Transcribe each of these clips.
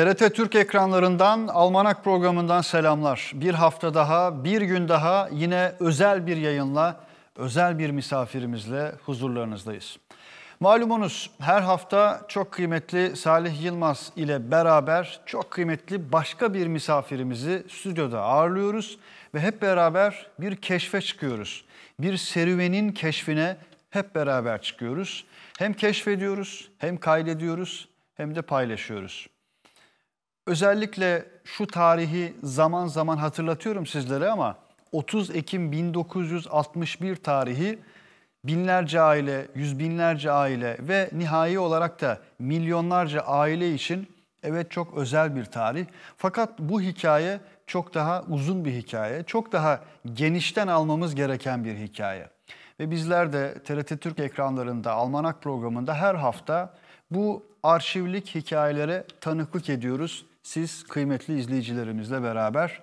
TRT Türk ekranlarından Almanak programından selamlar. Bir hafta daha, bir gün daha yine özel bir yayınla, özel bir misafirimizle huzurlarınızdayız. Malumunuz her hafta çok kıymetli Salih Yılmaz ile beraber çok kıymetli başka bir misafirimizi stüdyoda ağırlıyoruz ve hep beraber bir keşfe çıkıyoruz. Bir serüvenin keşfine hep beraber çıkıyoruz. Hem keşfediyoruz, hem kaydediyoruz, hem de paylaşıyoruz. Özellikle şu tarihi zaman zaman hatırlatıyorum sizlere ama 30 Ekim 1961 tarihi binlerce aile, yüz binlerce aile ve nihai olarak da milyonlarca aile için evet çok özel bir tarih. Fakat bu hikaye çok daha uzun bir hikaye, çok daha genişten almamız gereken bir hikaye. Ve bizler de TRT Türk ekranlarında, Almanak programında her hafta bu arşivlik hikayelere tanıklık ediyoruz siz kıymetli izleyicilerimizle beraber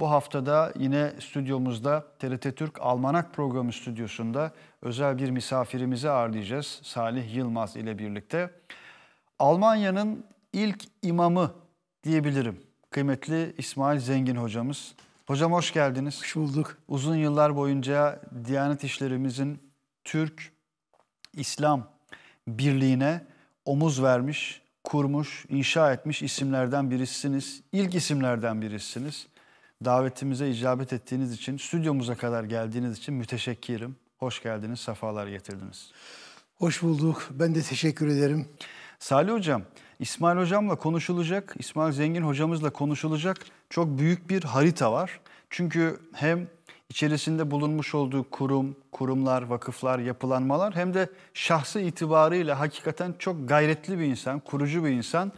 bu haftada yine stüdyomuzda TRT Türk Almanak Programı stüdyosunda özel bir misafirimizi ağırlayacağız Salih Yılmaz ile birlikte. Almanya'nın ilk imamı diyebilirim kıymetli İsmail Zengin hocamız. Hocam hoş geldiniz. Hoş bulduk. Uzun yıllar boyunca Diyanet İşlerimizin Türk İslam Birliği'ne omuz vermiş kurmuş, inşa etmiş isimlerden birisiniz. İlk isimlerden birisiniz. Davetimize icabet ettiğiniz için, stüdyomuza kadar geldiğiniz için müteşekkirim. Hoş geldiniz, sefalar getirdiniz. Hoş bulduk. Ben de teşekkür ederim. Salih Hocam, İsmail Hocam'la konuşulacak, İsmail Zengin Hocamızla konuşulacak çok büyük bir harita var. Çünkü hem içerisinde bulunmuş olduğu kurum, kurumlar, vakıflar, yapılanmalar hem de şahsı itibarıyla hakikaten çok gayretli bir insan, kurucu bir insan.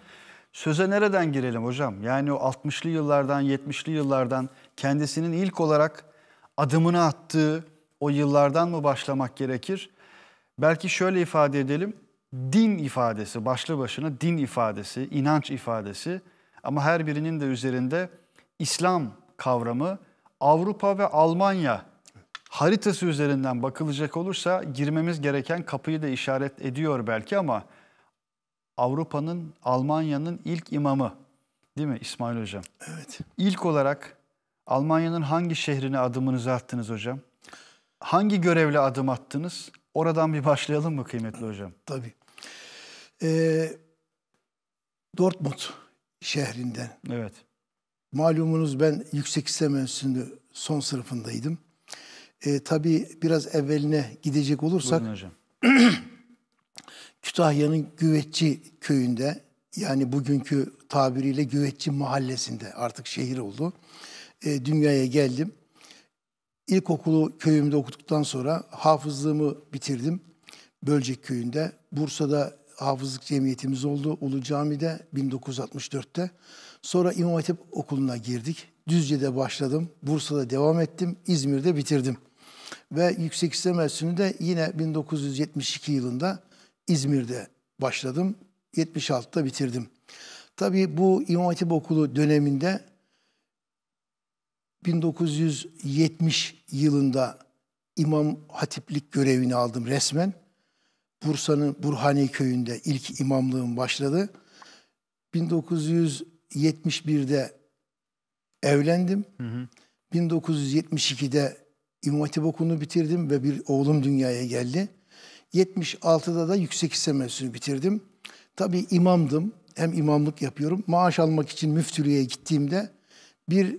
Söze nereden girelim hocam? Yani o 60'lı yıllardan, 70'li yıllardan kendisinin ilk olarak adımını attığı o yıllardan mı başlamak gerekir? Belki şöyle ifade edelim. Din ifadesi, başlı başına din ifadesi, inanç ifadesi ama her birinin de üzerinde İslam kavramı Avrupa ve Almanya haritası üzerinden bakılacak olursa girmemiz gereken kapıyı da işaret ediyor belki ama Avrupa'nın, Almanya'nın ilk imamı değil mi İsmail Hocam? Evet. İlk olarak Almanya'nın hangi şehrine adımınızı attınız hocam? Hangi görevle adım attınız? Oradan bir başlayalım mı kıymetli hocam? Tabii. Ee, Dortmund şehrinden. Evet. Malumunuz ben yüksek İslam son sınıfındaydım. E, tabii biraz evveline gidecek olursak Kütahya'nın Güvetçi köyünde yani bugünkü tabiriyle Güvetçi mahallesinde artık şehir oldu. E, dünyaya geldim. İlkokulu köyümde okuduktan sonra hafızlığımı bitirdim. Bölcek köyünde. Bursa'da hafızlık cemiyetimiz oldu. Ulu Cami'de 1964'te. Sonra İmam Hatip Okulu'na girdik. Düzce'de başladım. Bursa'da devam ettim. İzmir'de bitirdim. Ve yüksek İslam Enstitüsü'nü de yine 1972 yılında İzmir'de başladım. 76'da bitirdim. Tabii bu İmam Hatip Okulu döneminde 1970 yılında İmam Hatiplik görevini aldım resmen. Bursa'nın Burhani Köyü'nde ilk imamlığım başladı. 1900 71'de evlendim. Hı hı. 1972'de İmam Hatip Okulu'nu bitirdim ve bir oğlum dünyaya geldi. 76'da da yüksek hisse mensubunu bitirdim. Tabii imamdım. Hem imamlık yapıyorum. Maaş almak için müftülüğe gittiğimde bir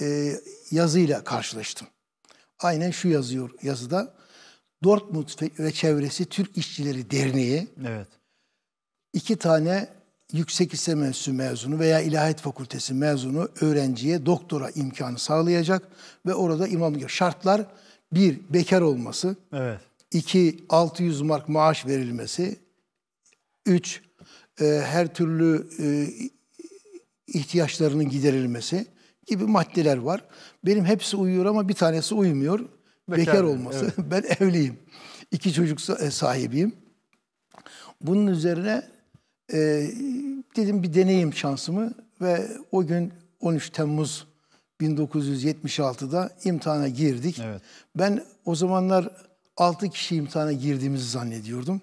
e, yazıyla karşılaştım. Aynen şu yazıyor yazıda. Dortmund ve çevresi Türk İşçileri Derneği evet. İki tane yüksek lise mezunu veya ilahiyat fakültesi mezunu öğrenciye doktora imkanı sağlayacak ve orada imam şartlar bir bekar olması, evet. iki 600 mark maaş verilmesi, üç e, her türlü e, ihtiyaçlarının giderilmesi gibi maddeler var. Benim hepsi uyuyor ama bir tanesi uymuyor. Bekar, bekar olması. Evet. ben evliyim. İki çocuk sahibiyim. Bunun üzerine e, dedim bir deneyim şansımı ve o gün 13 Temmuz 1976'da imtihana girdik. Evet. Ben o zamanlar 6 kişi imtihana girdiğimizi zannediyordum.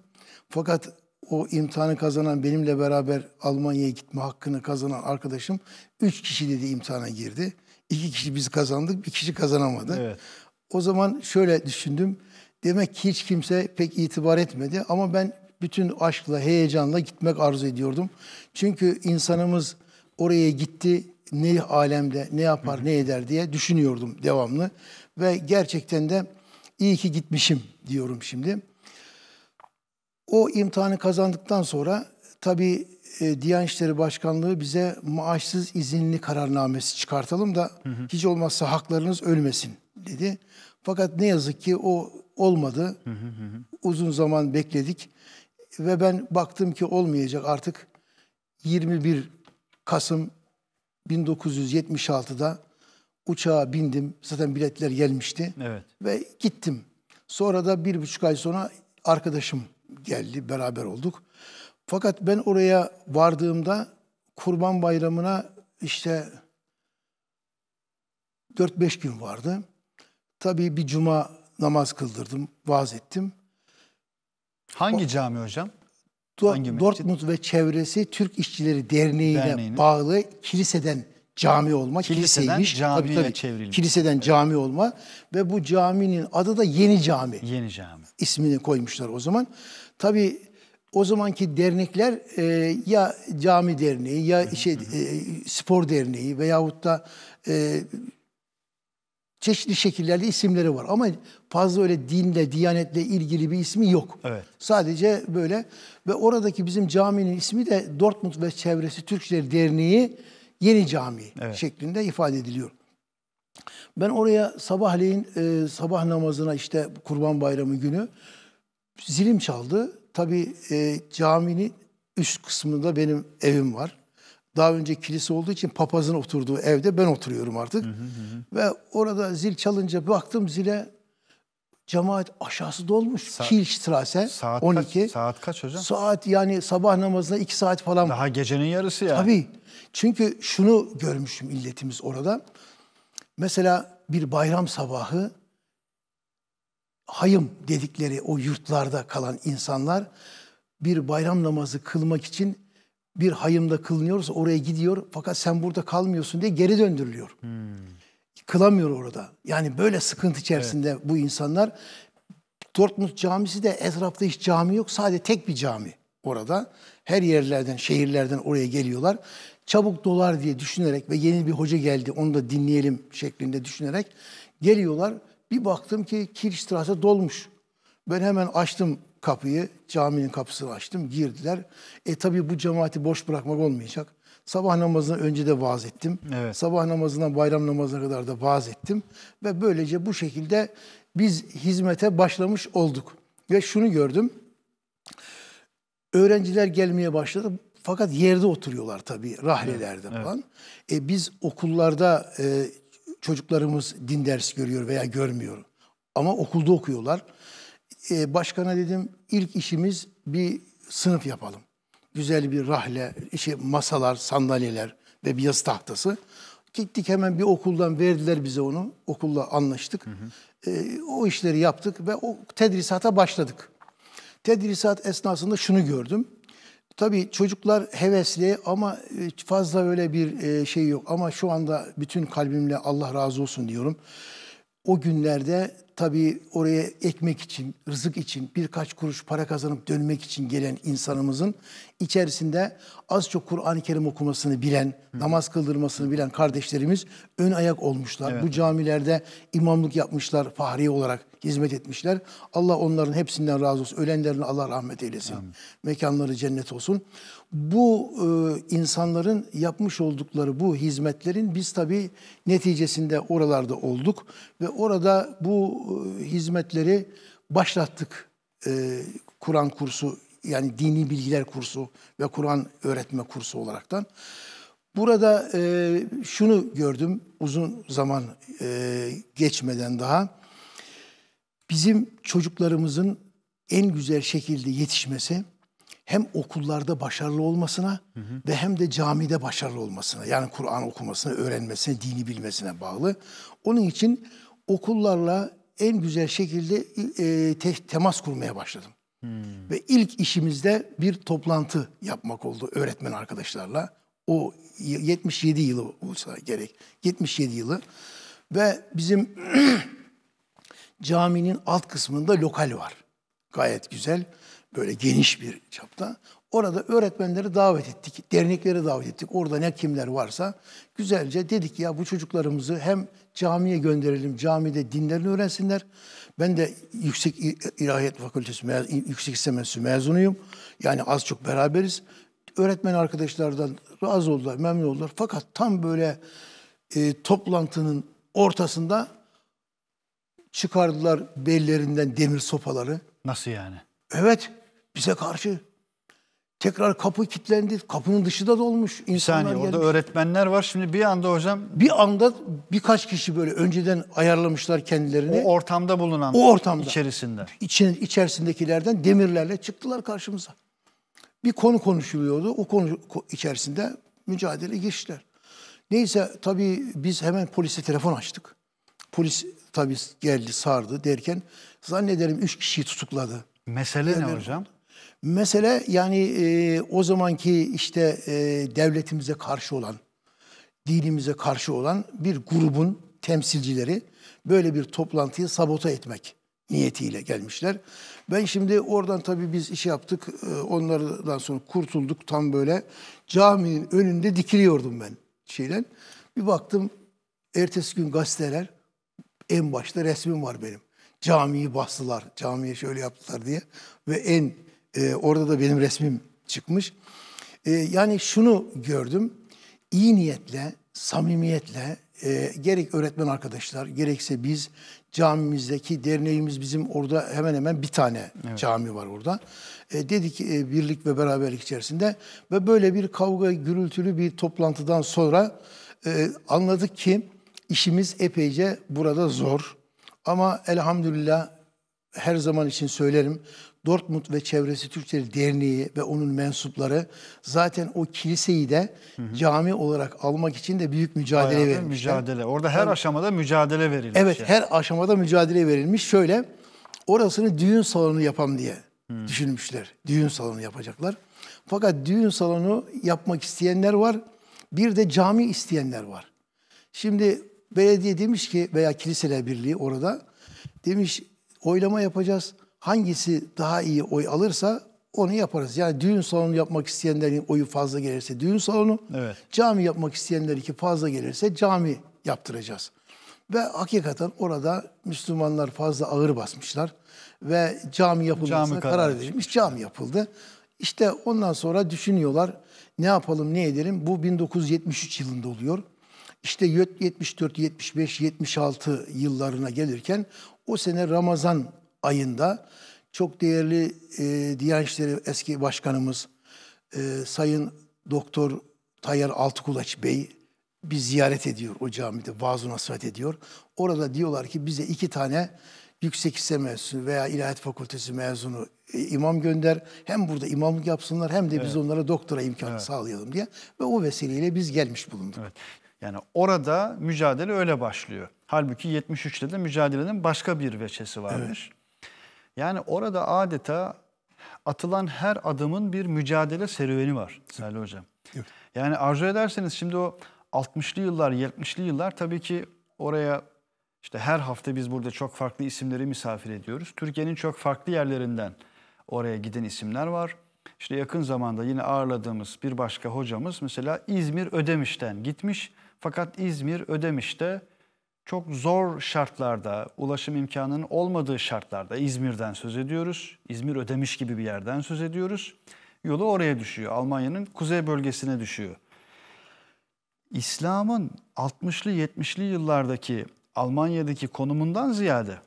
Fakat o imtihanı kazanan benimle beraber Almanya'ya gitme hakkını kazanan arkadaşım 3 kişi dedi imtihana girdi. 2 kişi biz kazandık, bir kişi kazanamadı. Evet. O zaman şöyle düşündüm. Demek ki hiç kimse pek itibar etmedi ama ben bütün aşkla, heyecanla gitmek arzu ediyordum. Çünkü insanımız oraya gitti, ne alemde, ne yapar, ne eder diye düşünüyordum devamlı. Ve gerçekten de iyi ki gitmişim diyorum şimdi. O imtihanı kazandıktan sonra tabii e, Diyanet İşleri Başkanlığı bize maaşsız izinli kararnamesi çıkartalım da hı hı. hiç olmazsa haklarınız ölmesin dedi. Fakat ne yazık ki o olmadı. Hı hı hı. Uzun zaman bekledik. Ve ben baktım ki olmayacak artık 21 Kasım 1976'da uçağa bindim. Zaten biletler gelmişti. Evet. Ve gittim. Sonra da bir buçuk ay sonra arkadaşım geldi. Beraber olduk. Fakat ben oraya vardığımda Kurban Bayramı'na işte 4-5 gün vardı. Tabii bir cuma namaz kıldırdım, vaaz ettim. Hangi cami hocam? Hangi Dortmund ve çevresi Türk İşçileri Derneği'ne Derneğini. bağlı kiliseden cami olma. Kiliseden kiliseymiş. camiye tabii, tabii. çevrilmiş. Kiliseden evet. cami olma ve bu caminin adı da Yeni Cami. Yeni Cami. İsmini koymuşlar o zaman. tabi o zamanki dernekler e, ya cami derneği ya şey e, spor derneği veyahut da e, çeşitli şekillerde isimleri var. Ama fazla öyle dinle, diyanetle ilgili bir ismi yok. Evet. Sadece böyle ve oradaki bizim caminin ismi de Dortmund ve Çevresi Türkçileri Derneği Yeni cami evet. şeklinde ifade ediliyor. Ben oraya sabahleyin e, sabah namazına işte Kurban Bayramı günü zilim çaldı. Tabii e, caminin üst kısmında benim evim var daha önce kilise olduğu için papazın oturduğu evde ben oturuyorum artık. Hı hı hı. Ve orada zil çalınca baktım zile cemaat aşağısı dolmuş. Sa Kil strase saat 12. Kaç, saat kaç hocam? Saat yani sabah namazına 2 saat falan. Daha gecenin yarısı yani. Tabii. Çünkü şunu görmüşüm milletimiz orada. Mesela bir bayram sabahı hayım dedikleri o yurtlarda kalan insanlar bir bayram namazı kılmak için bir hayımda kılınıyorsa oraya gidiyor fakat sen burada kalmıyorsun diye geri döndürülüyor. Hmm. Kılamıyor orada. Yani böyle sıkıntı içerisinde evet. bu insanlar. Dortmund camisi de etrafta hiç cami yok. Sadece tek bir cami orada. Her yerlerden, şehirlerden oraya geliyorlar. Çabuk dolar diye düşünerek ve yeni bir hoca geldi onu da dinleyelim şeklinde düşünerek geliyorlar. Bir baktım ki Kirchstrasse dolmuş. Ben hemen açtım kapıyı, caminin kapısını açtım, girdiler. E tabii bu cemaati boş bırakmak olmayacak. Sabah namazını önce de vaaz ettim. Evet. Sabah namazından bayram namazına kadar da vaaz ettim. Ve böylece bu şekilde biz hizmete başlamış olduk. Ve şunu gördüm. Öğrenciler gelmeye başladı. Fakat yerde oturuyorlar tabii, rahlelerde evet. falan. E, biz okullarda e, çocuklarımız din dersi görüyor veya görmüyor. Ama okulda okuyorlar e, başkana dedim ilk işimiz bir sınıf yapalım. Güzel bir rahle, işte masalar, sandalyeler ve bir yazı tahtası. Gittik hemen bir okuldan verdiler bize onu. Okulla anlaştık. Hı hı. E, o işleri yaptık ve o tedrisata başladık. Tedrisat esnasında şunu gördüm. Tabii çocuklar hevesli ama e, fazla öyle bir e, şey yok. Ama şu anda bütün kalbimle Allah razı olsun diyorum o günlerde tabii oraya ekmek için, rızık için, birkaç kuruş para kazanıp dönmek için gelen insanımızın içerisinde az çok Kur'an-ı Kerim okumasını bilen, Hı. namaz kıldırmasını bilen kardeşlerimiz ön ayak olmuşlar. Evet. Bu camilerde imamlık yapmışlar, fahri olarak hizmet etmişler. Allah onların hepsinden razı olsun. Ölenlerine Allah rahmet eylesin. Amin. Mekanları cennet olsun bu e, insanların yapmış oldukları bu hizmetlerin biz tabii neticesinde oralarda olduk ve orada bu e, hizmetleri başlattık. E, Kur'an kursu yani dini bilgiler kursu ve Kur'an öğretme kursu olaraktan. Burada e, şunu gördüm uzun zaman e, geçmeden daha. Bizim çocuklarımızın en güzel şekilde yetişmesi hem okullarda başarılı olmasına hı hı. ve hem de camide başarılı olmasına yani Kur'an okumasına, öğrenmesine, dini bilmesine bağlı. Onun için okullarla en güzel şekilde e, te, temas kurmaya başladım. Hmm. Ve ilk işimizde bir toplantı yapmak oldu öğretmen arkadaşlarla. O 77 yılı olsa gerek. 77 yılı. Ve bizim caminin alt kısmında lokal var. Gayet güzel böyle geniş bir çapta. Orada öğretmenleri davet ettik, dernekleri davet ettik. Orada ne kimler varsa güzelce dedik ya bu çocuklarımızı hem camiye gönderelim, camide dinlerini öğrensinler. Ben de Yüksek İlahiyat Fakültesi, Yüksek İslam Enstitüsü mezunuyum. Yani az çok beraberiz. Öğretmen arkadaşlardan razı oldular, memnun oldular. Fakat tam böyle e, toplantının ortasında çıkardılar bellerinden demir sopaları. Nasıl yani? Evet bize karşı. Tekrar kapı kilitlendi. Kapının dışı da dolmuş. İnsanlar bir saniye orada gelmiş. öğretmenler var. Şimdi bir anda hocam... Bir anda birkaç kişi böyle önceden ayarlamışlar kendilerini. O ortamda bulunan o ortamda, İçerisinde. İçin, içerisindekilerden demirlerle çıktılar karşımıza. Bir konu konuşuluyordu. O konu içerisinde mücadele geçtiler. Neyse tabii biz hemen polise telefon açtık. Polis tabii geldi sardı derken zannederim üç kişiyi tutukladı. Mesele Derler, ne hocam? Mesele yani e, o zamanki işte e, devletimize karşı olan, dinimize karşı olan bir grubun temsilcileri böyle bir toplantıyı sabota etmek niyetiyle gelmişler. Ben şimdi oradan tabii biz iş yaptık. E, onlardan sonra kurtulduk tam böyle. Caminin önünde dikiliyordum ben şeyden. Bir baktım ertesi gün gazeteler en başta resmim var benim. Camiyi bastılar, camiye şöyle yaptılar diye. Ve en e, orada da benim resmim çıkmış. E, yani şunu gördüm. iyi niyetle, samimiyetle e, gerek öğretmen arkadaşlar gerekse biz camimizdeki derneğimiz bizim orada hemen hemen bir tane evet. cami var orada. E, dedik e, birlik ve beraberlik içerisinde ve böyle bir kavga gürültülü bir toplantıdan sonra e, anladık ki işimiz epeyce burada zor. Ama elhamdülillah her zaman için söylerim Dortmund ve Çevresi Türkçeleri Derneği ve onun mensupları zaten o kiliseyi de hı hı. cami olarak almak için de büyük mücadele Bayağı Mücadele. Orada her yani, aşamada mücadele verilmiş. Evet, yani. her aşamada mücadele verilmiş. Şöyle orasını düğün salonu yapam diye hı. Hmm. düşünmüşler. Düğün salonu yapacaklar. Fakat düğün salonu yapmak isteyenler var. Bir de cami isteyenler var. Şimdi belediye demiş ki veya kiliseler birliği orada demiş oylama yapacağız hangisi daha iyi oy alırsa onu yaparız. Yani düğün salonu yapmak isteyenlerin oyu fazla gelirse düğün salonu, evet. cami yapmak isteyenlerinki fazla gelirse cami yaptıracağız. Ve hakikaten orada Müslümanlar fazla ağır basmışlar ve cami yapılmasına cami karar, karar verilmiş. Cami yapıldı. İşte ondan sonra düşünüyorlar ne yapalım ne edelim. Bu 1973 yılında oluyor. İşte 74, 75, 76 yıllarına gelirken o sene Ramazan ayında çok değerli e, Diyanet İşleri eski başkanımız e, Sayın Doktor Tayyar Altıkulaç Bey bir ziyaret ediyor o camide vaaz nasihat ediyor. Orada diyorlar ki bize iki tane yüksek lise mezunu veya ilahiyat fakültesi mezunu e, imam gönder. Hem burada imamlık yapsınlar hem de evet. biz onlara doktora imkanı evet. sağlayalım diye. Ve o vesileyle biz gelmiş bulunduk. Evet. Yani orada mücadele öyle başlıyor. Halbuki 73'te de mücadelenin başka bir veçesi varmış. Evet. Yani orada adeta atılan her adımın bir mücadele serüveni var Salih Hocam. Evet. Yani arzu ederseniz şimdi o 60'lı yıllar, 70'li yıllar tabii ki oraya işte her hafta biz burada çok farklı isimleri misafir ediyoruz. Türkiye'nin çok farklı yerlerinden oraya giden isimler var. İşte yakın zamanda yine ağırladığımız bir başka hocamız mesela İzmir Ödemiş'ten gitmiş. Fakat İzmir Ödemiş'te çok zor şartlarda, ulaşım imkanının olmadığı şartlarda İzmir'den söz ediyoruz. İzmir ödemiş gibi bir yerden söz ediyoruz. Yolu oraya düşüyor. Almanya'nın kuzey bölgesine düşüyor. İslam'ın 60'lı 70'li yıllardaki Almanya'daki konumundan ziyade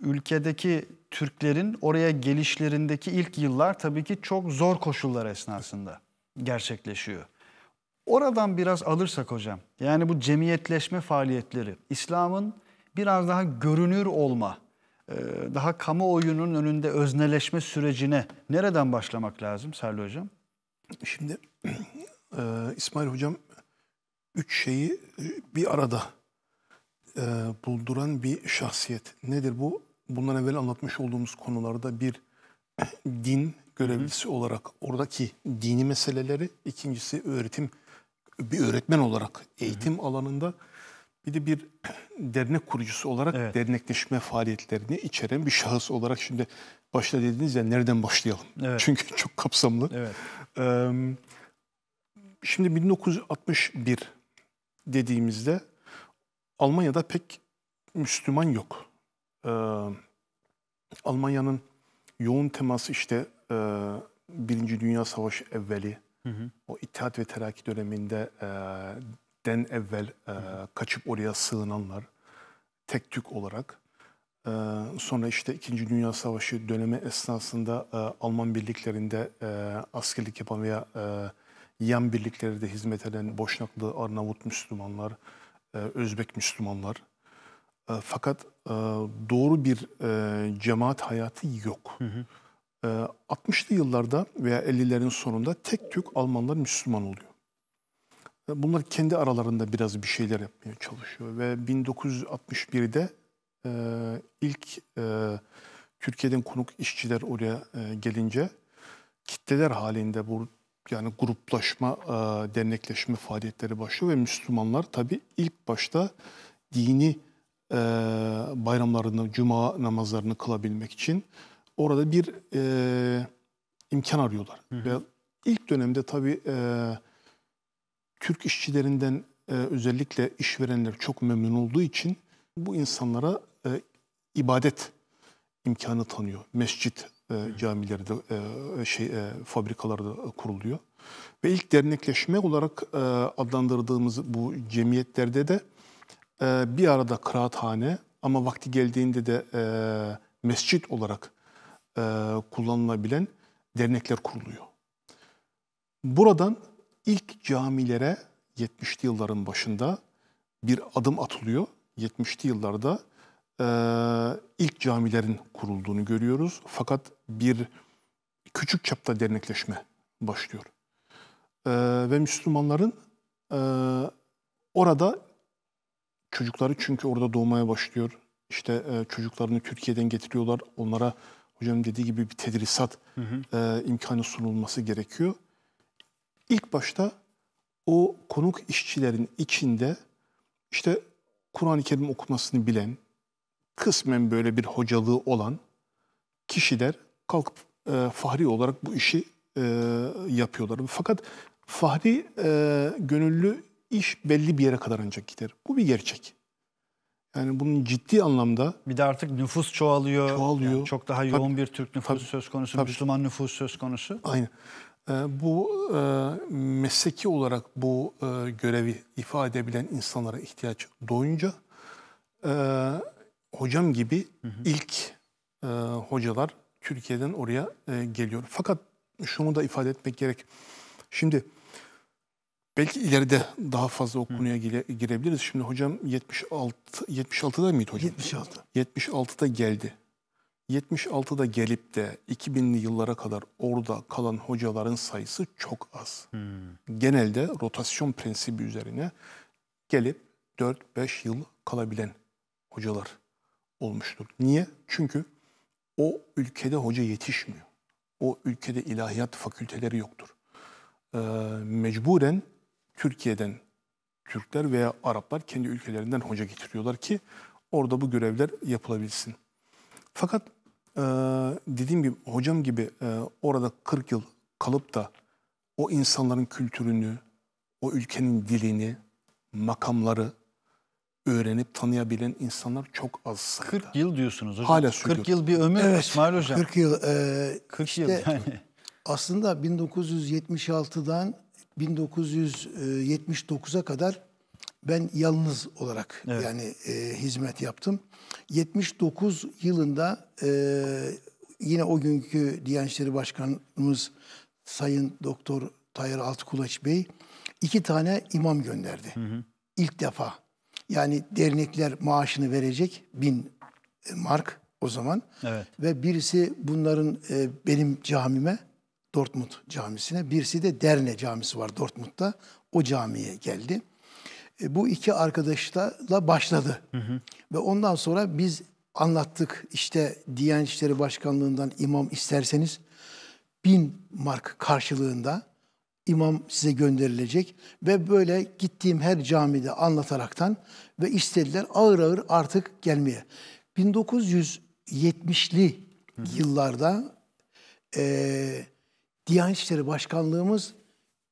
ülkedeki Türklerin oraya gelişlerindeki ilk yıllar tabii ki çok zor koşullar esnasında gerçekleşiyor. Oradan biraz alırsak hocam, yani bu cemiyetleşme faaliyetleri, İslam'ın biraz daha görünür olma, e, daha kamuoyunun önünde özneleşme sürecine nereden başlamak lazım Serli Hocam? Şimdi e, İsmail Hocam üç şeyi e, bir arada e, bulduran bir şahsiyet. Nedir bu? Bundan evvel anlatmış olduğumuz konularda bir din görevlisi Hı. olarak oradaki dini meseleleri, ikincisi öğretim bir öğretmen olarak eğitim hı hı. alanında bir de bir dernek kurucusu olarak evet. dernekleşme faaliyetlerini içeren bir şahıs olarak şimdi başta dediniz ya nereden başlayalım? Evet. Çünkü çok kapsamlı. Evet. Ee, şimdi 1961 dediğimizde Almanya'da pek Müslüman yok. Ee, Almanya'nın yoğun teması işte e, Birinci Dünya Savaşı evveli, Hı hı. O İttihat ve Terakki döneminde e, den evvel e, kaçıp oraya sığınanlar tek tük olarak. E, sonra işte İkinci Dünya Savaşı dönemi esnasında e, Alman birliklerinde e, askerlik yapan veya e, yan birliklerde hizmet eden Boşnaklı Arnavut Müslümanlar, e, Özbek Müslümanlar. E, fakat e, doğru bir e, cemaat hayatı yok. Hı hı. 60'lı ee, yıllarda veya 50'lerin sonunda tek tük Almanlar Müslüman oluyor. Bunlar kendi aralarında biraz bir şeyler yapmaya çalışıyor ve 1961'de e, ilk e, Türkiye'den konuk işçiler oraya e, gelince kitleler halinde bu yani gruplaşma, dernekleşme faaliyetleri başlıyor ve Müslümanlar tabii ilk başta dini e, bayramlarını, cuma namazlarını kılabilmek için orada bir e, imkan arıyorlar. Hı hı. Ve ilk dönemde tabii e, Türk işçilerinden e, özellikle işverenler çok memnun olduğu için bu insanlara e, ibadet imkanı tanıyor. Mescit e, camilerde, e, şey e, fabrikalarda kuruluyor. Ve ilk dernekleşme olarak e, adlandırdığımız bu cemiyetlerde de e, bir arada kıraathane ama vakti geldiğinde de e, mescit olarak e, kullanılabilen dernekler kuruluyor. Buradan ilk camilere 70'li yılların başında bir adım atılıyor. 70'li yıllarda e, ilk camilerin kurulduğunu görüyoruz. Fakat bir küçük çapta dernekleşme başlıyor. E, ve Müslümanların e, orada çocukları çünkü orada doğmaya başlıyor. İşte e, çocuklarını Türkiye'den getiriyorlar. Onlara Hocam dediği gibi bir tedrisat hı hı. E, imkanı sunulması gerekiyor. İlk başta o konuk işçilerin içinde işte Kur'an-ı Kerim okumasını bilen, kısmen böyle bir hocalığı olan kişiler kalkıp e, fahri olarak bu işi e, yapıyorlar. Fakat fahri e, gönüllü iş belli bir yere kadar ancak gider. Bu bir gerçek. Yani bunun ciddi anlamda... Bir de artık nüfus çoğalıyor. Çoğalıyor. Yani çok daha yoğun tabii, bir Türk nüfusu tabii, söz konusu, tabii. Müslüman nüfusu söz konusu. Aynen. E, bu e, mesleki olarak bu e, görevi ifade edebilen insanlara ihtiyaç doğunca e, hocam gibi hı hı. ilk e, hocalar Türkiye'den oraya e, geliyor. Fakat şunu da ifade etmek gerek. Şimdi Belki ileride daha fazla o konuya gire, girebiliriz. Şimdi hocam 76 76'da mıydı hocam? 76. 76'da geldi. 76'da gelip de 2000'li yıllara kadar orada kalan hocaların sayısı çok az. Hmm. Genelde rotasyon prensibi üzerine gelip 4-5 yıl kalabilen hocalar olmuştur. Niye? Çünkü o ülkede hoca yetişmiyor. O ülkede ilahiyat fakülteleri yoktur. Ee, mecburen Türkiye'den Türkler veya Araplar kendi ülkelerinden hoca getiriyorlar ki orada bu görevler yapılabilsin. Fakat e, dediğim gibi hocam gibi e, orada 40 yıl kalıp da o insanların kültürünü, o ülkenin dilini, makamları öğrenip tanıyabilen insanlar çok az. 40 yıl diyorsunuz hocam. Hala sürüyor. 40 yıl bir ömür evet, İsmail hocam. 40 yıl. E, 40 işte, yıl yani. Aslında 1976'dan 1979'a kadar ben yalnız olarak evet. yani e, hizmet yaptım. 79 yılında e, yine o günkü Diyanet Başkanımız Sayın Doktor Tayyar Altıkulaç Bey iki tane imam gönderdi. Hı hı. İlk defa. Yani dernekler maaşını verecek bin e, mark o zaman. Evet. Ve birisi bunların e, benim camime, Dortmund camisine. Birisi de Derne camisi var Dortmund'da. O camiye geldi. E, bu iki arkadaşla başladı. Hı hı. Ve ondan sonra biz anlattık işte Diyanet İşleri Başkanlığı'ndan imam isterseniz bin mark karşılığında imam size gönderilecek ve böyle gittiğim her camide anlataraktan ve istediler ağır ağır artık gelmeye. 1970'li yıllarda e, Diyanet İşleri Başkanlığımız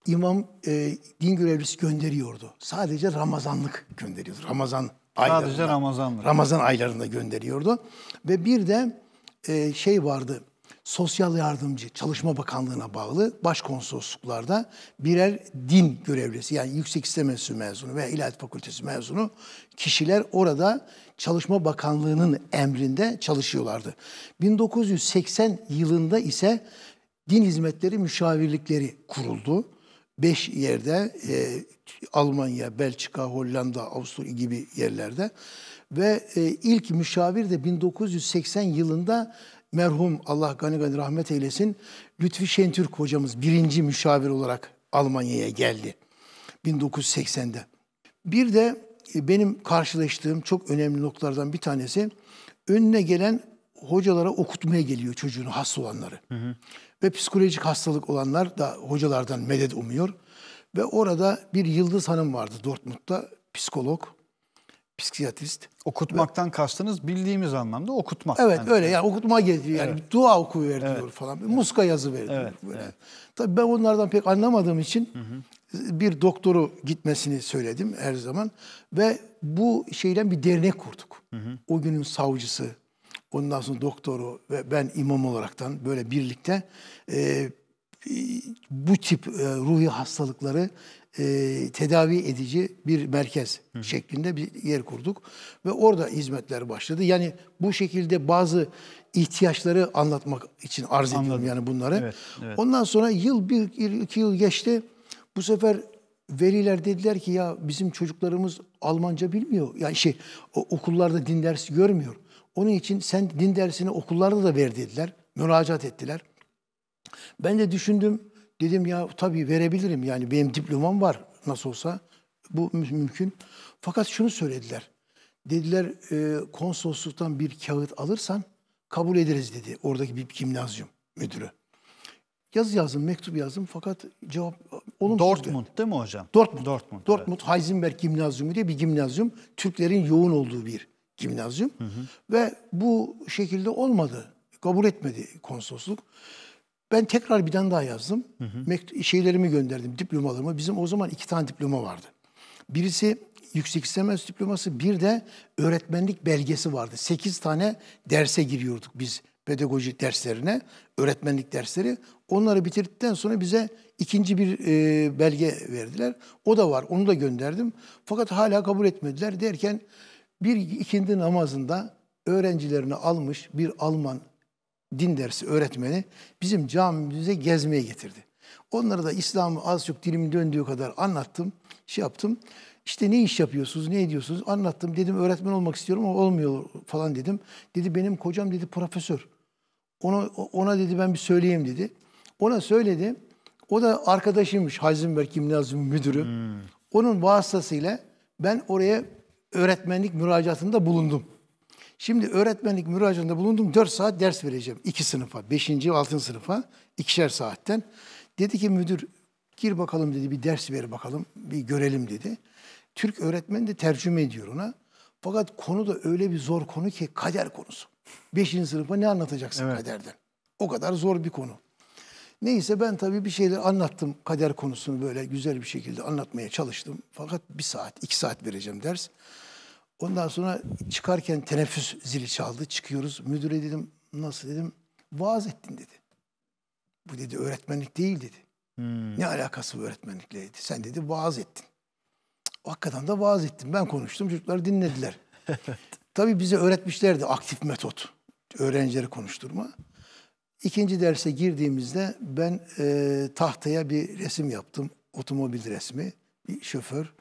imam e, din görevlisi gönderiyordu. Sadece Ramazanlık gönderiyordu. Ramazan aylarında. Sadece Ramazanlık. Ramazan aylarında gönderiyordu. Ve bir de e, şey vardı. Sosyal Yardımcı Çalışma Bakanlığı'na bağlı başkonsolosluklarda birer din görevlisi yani yüksek İslam Enstitüsü mezunu veya ilahiyat Fakültesi mezunu kişiler orada Çalışma Bakanlığı'nın emrinde çalışıyorlardı. 1980 yılında ise din hizmetleri müşavirlikleri kuruldu. Beş yerde e, Almanya, Belçika, Hollanda, Avusturya gibi yerlerde ve e, ilk müşavir de 1980 yılında merhum Allah gani gani rahmet eylesin Lütfi Şentürk hocamız birinci müşavir olarak Almanya'ya geldi 1980'de. Bir de e, benim karşılaştığım çok önemli noktalardan bir tanesi önüne gelen hocalara okutmaya geliyor çocuğunu hasta olanları. Hı hı ve psikolojik hastalık olanlar da hocalardan medet umuyor. Ve orada bir Yıldız Hanım vardı Dortmund'da psikolog, psikiyatrist. Okutmaktan ve, kastınız bildiğimiz anlamda okutmak. Evet yani. öyle yani okutma getiriyor. Yani evet. dua oku ver evet. falan. Evet. Muska yazı ver Evet. Evet. Tabii ben onlardan pek anlamadığım için hı hı. bir doktoru gitmesini söyledim her zaman. Ve bu şeyden bir dernek kurduk. Hı hı. O günün savcısı, Ondan sonra doktoru ve ben imam olaraktan böyle birlikte e, bu tip e, ruhi hastalıkları e, tedavi edici bir merkez Hı. şeklinde bir yer kurduk ve orada hizmetler başladı. Yani bu şekilde bazı ihtiyaçları anlatmak için arz ediyorum yani bunları. Evet, evet. Ondan sonra yıl bir iki yıl geçti. Bu sefer veliler dediler ki ya bizim çocuklarımız Almanca bilmiyor. Yani şey okullarda din dersi görmüyor. Onun için sen din dersini okullarda da ver dediler. Müracaat ettiler. Ben de düşündüm. Dedim ya tabii verebilirim. Yani benim diplomam var nasıl olsa. Bu mümkün. Fakat şunu söylediler. Dediler e, konsolosluktan bir kağıt alırsan kabul ederiz dedi. Oradaki bir gimnazyum müdürü. Yazı yazdım, mektup yazdım fakat cevap e, olumsuz. Dortmund değil mi hocam? Dortmund. Dortmund, Dortmund evet. Heisenberg Gimnazyumu diye bir gimnazyum. Türklerin yoğun olduğu bir gimnazyum. Hı hı. Ve bu şekilde olmadı. Kabul etmedi konsolosluk. Ben tekrar bir tane daha yazdım. Hı hı. Şeylerimi gönderdim, diplomalarımı. Bizim o zaman iki tane diploma vardı. Birisi yüksek istem diploması, bir de öğretmenlik belgesi vardı. Sekiz tane derse giriyorduk biz pedagoji derslerine, öğretmenlik dersleri. Onları bitirdikten sonra bize ikinci bir e, belge verdiler. O da var, onu da gönderdim. Fakat hala kabul etmediler derken bir ikindi namazında öğrencilerini almış bir Alman din dersi öğretmeni bizim camimize gezmeye getirdi. Onlara da İslam'ı az çok dilim döndüğü kadar anlattım, şey yaptım. İşte ne iş yapıyorsunuz, ne ediyorsunuz anlattım. Dedim öğretmen olmak istiyorum ama olmuyor falan dedim. Dedi benim kocam dedi profesör. Ona, ona dedi ben bir söyleyeyim dedi. Ona söyledi. O da arkadaşıymış Heisenberg Gimnazyum müdürü. Hmm. Onun vasıtasıyla ben oraya öğretmenlik müracaatında bulundum. Şimdi öğretmenlik müracaatında bulundum. 4 saat ders vereceğim. 2 sınıfa, 5. ve 6. sınıfa ikişer saatten. Dedi ki müdür gir bakalım dedi bir ders ver bakalım bir görelim dedi. Türk öğretmeni de tercüme ediyor ona. Fakat konu da öyle bir zor konu ki kader konusu. Beşinci sınıfa ne anlatacaksın evet. kaderden? O kadar zor bir konu. Neyse ben tabii bir şeyler anlattım kader konusunu böyle güzel bir şekilde anlatmaya çalıştım. Fakat bir saat, iki saat vereceğim ders. Ondan sonra çıkarken teneffüs zili çaldı. Çıkıyoruz. Müdüre dedim nasıl dedim. Vaaz ettin dedi. Bu dedi öğretmenlik değil dedi. Hmm. Ne alakası bu öğretmenlikle dedi. Sen dedi vaaz ettin. Hakikaten da vaaz ettim. Ben konuştum. Çocuklar dinlediler. evet. Tabii bize öğretmişlerdi aktif metot. Öğrencileri konuşturma. İkinci derse girdiğimizde ben e, tahtaya bir resim yaptım. Otomobil resmi. Bir şoför.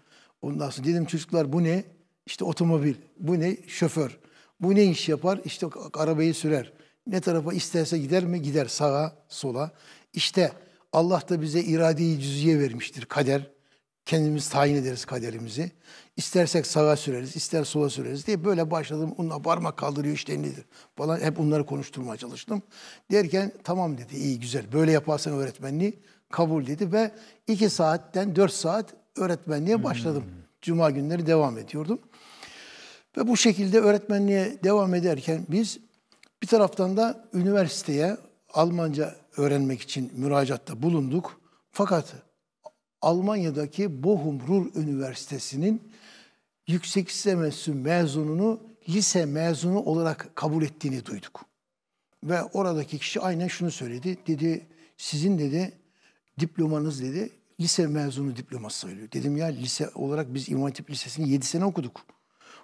Ondan sonra dedim çocuklar bu ne? İşte otomobil. Bu ne? Şoför. Bu ne iş yapar? İşte arabayı sürer. Ne tarafa isterse gider mi? Gider sağa, sola. İşte Allah da bize iradeyi cüziye vermiştir, kader. Kendimiz tayin ederiz kaderimizi. İstersek sağa süreriz, ister sola süreriz diye böyle başladım. Onunla parmak kaldırıyor işte nedir falan. Hep onları konuşturmaya çalıştım. Derken tamam dedi iyi güzel böyle yaparsan öğretmenliği kabul dedi. Ve iki saatten dört saat öğretmenliğe başladım. Hmm. Cuma günleri devam ediyordum. Ve bu şekilde öğretmenliğe devam ederken biz bir taraftan da üniversiteye Almanca öğrenmek için müracaatta bulunduk. Fakat Almanya'daki Bochum Ruhr Üniversitesi'nin yüksek istemesi mezununu lise mezunu olarak kabul ettiğini duyduk. Ve oradaki kişi aynen şunu söyledi. Dedi sizin dedi diplomanız dedi lise mezunu diploması sayılıyor. Dedim ya lise olarak biz İmam Hatip Lisesi'ni 7 sene okuduk.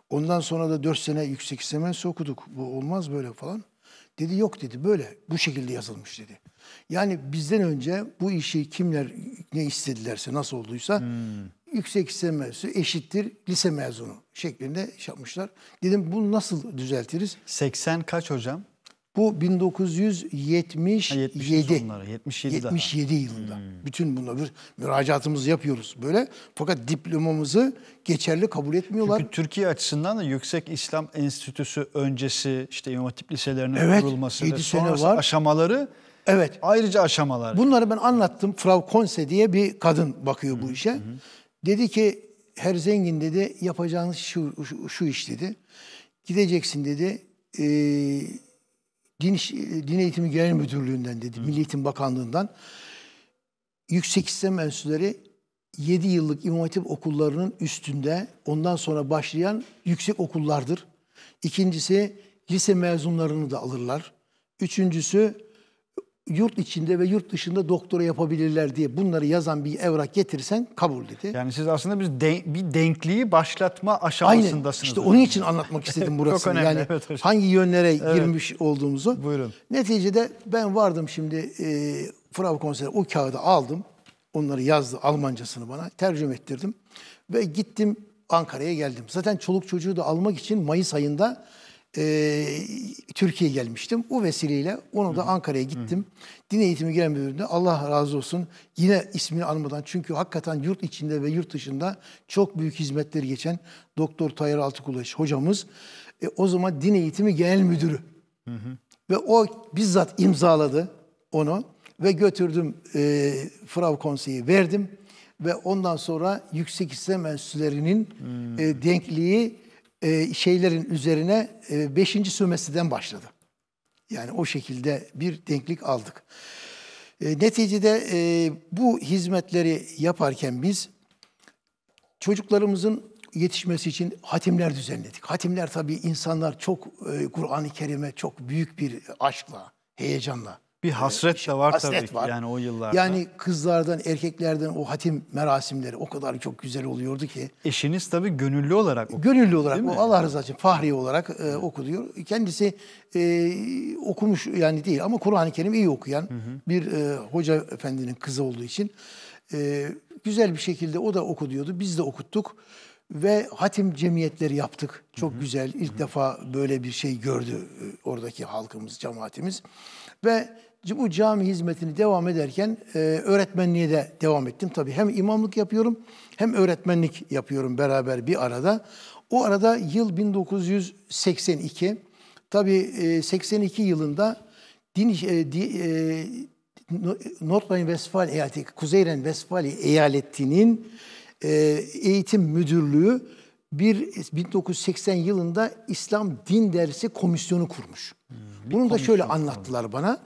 Ondan sonra da 4 sene yüksek istemesi okuduk. Bu olmaz böyle falan. Dedi yok dedi böyle bu şekilde yazılmış dedi. Yani bizden önce bu işi kimler ne istedilerse nasıl olduysa hmm. yüksek lise mezunu eşittir lise mezunu şeklinde yapmışlar. Dedim bunu nasıl düzeltiriz? 80 kaç hocam? Bu 1977 ha, 77, 77, 77 yılında. Hmm. Bütün bunları bir müracaatımızı yapıyoruz böyle. Fakat diplomamızı geçerli kabul etmiyorlar. Çünkü Türkiye açısından da Yüksek İslam Enstitüsü öncesi işte İmam Hatip liselerinin evet, kurulması ve sonrası var. aşamaları Evet. Ayrıca aşamalar. Bunları ben anlattım. Frau Konse diye bir kadın bakıyor bu işe. Dedi ki her zengin dedi yapacağınız şu, şu, şu iş dedi. Gideceksin dedi. E, Din, Din Eğitimi Genel Müdürlüğü'nden dedi. Milli Eğitim Bakanlığı'ndan. Yüksek İslam Enstitüleri 7 yıllık İmam Hatip okullarının üstünde ondan sonra başlayan yüksek okullardır. İkincisi lise mezunlarını da alırlar. Üçüncüsü yurt içinde ve yurt dışında doktora yapabilirler diye bunları yazan bir evrak getirsen kabul dedi. Yani siz aslında biz de, bir denkliği başlatma aşamasındasınız. Aynen. İşte onun için anlatmak istedim burasını. Çok önemli. Yani evet hocam. hangi yönlere evet. girmiş olduğumuzu. Buyurun. Neticede ben vardım şimdi e, Frav konseri o kağıdı aldım. Onları yazdı Almancasını bana. Tercüme ettirdim. Ve gittim Ankara'ya geldim. Zaten çoluk çocuğu da almak için Mayıs ayında e, Türkiye'ye gelmiştim. O vesileyle onu da Ankara'ya gittim. Hı. Din Eğitimi Genel Müdürlüğü'nde Allah razı olsun yine ismini anmadan çünkü hakikaten yurt içinde ve yurt dışında çok büyük hizmetleri geçen Doktor Tayyar Altıkulaş hocamız e, o zaman Din Eğitimi Genel Müdürü. Hı hı. Ve o bizzat imzaladı onu ve götürdüm e, Fırav Konseyi verdim ve ondan sonra yüksek İslam enstitülerinin hmm. e, denkliği e, şeylerin üzerine 5. E, sömestreden başladı. Yani o şekilde bir denklik aldık. E, neticede e, bu hizmetleri yaparken biz çocuklarımızın yetişmesi için hatimler düzenledik. Hatimler tabii insanlar çok e, Kur'an-ı Kerim'e çok büyük bir aşkla, heyecanla bir ee, hasret de şey, var hasret tabii var. yani o yıllarda. Yani kızlardan, erkeklerden o hatim merasimleri o kadar çok güzel oluyordu ki. Eşiniz tabii gönüllü olarak okudu. Gönüllü olarak o Allah razı olsun fahri olarak e, okuduyor. Kendisi e, okumuş yani değil ama Kur'an-ı Kerim iyi okuyan hı hı. bir e, hoca efendinin kızı olduğu için e, güzel bir şekilde o da oku Biz de okuttuk ve hatim cemiyetleri yaptık. Çok hı hı. güzel ilk hı hı. defa böyle bir şey gördü e, oradaki halkımız, cemaatimiz ve bu cami hizmetini devam ederken e, öğretmenliğe de devam ettim. Tabii hem imamlık yapıyorum hem öğretmenlik yapıyorum beraber bir arada. O arada yıl 1982. Tabii 82 e, yılında din, e, di, e, Nordrhein-Westfalen eyaleti, Kuzeyren Westfalen eyaletinin e, eğitim müdürlüğü bir 1980 yılında İslam Din Dersi Komisyonu kurmuş. Hmm, Bunu da şöyle anlattılar bana.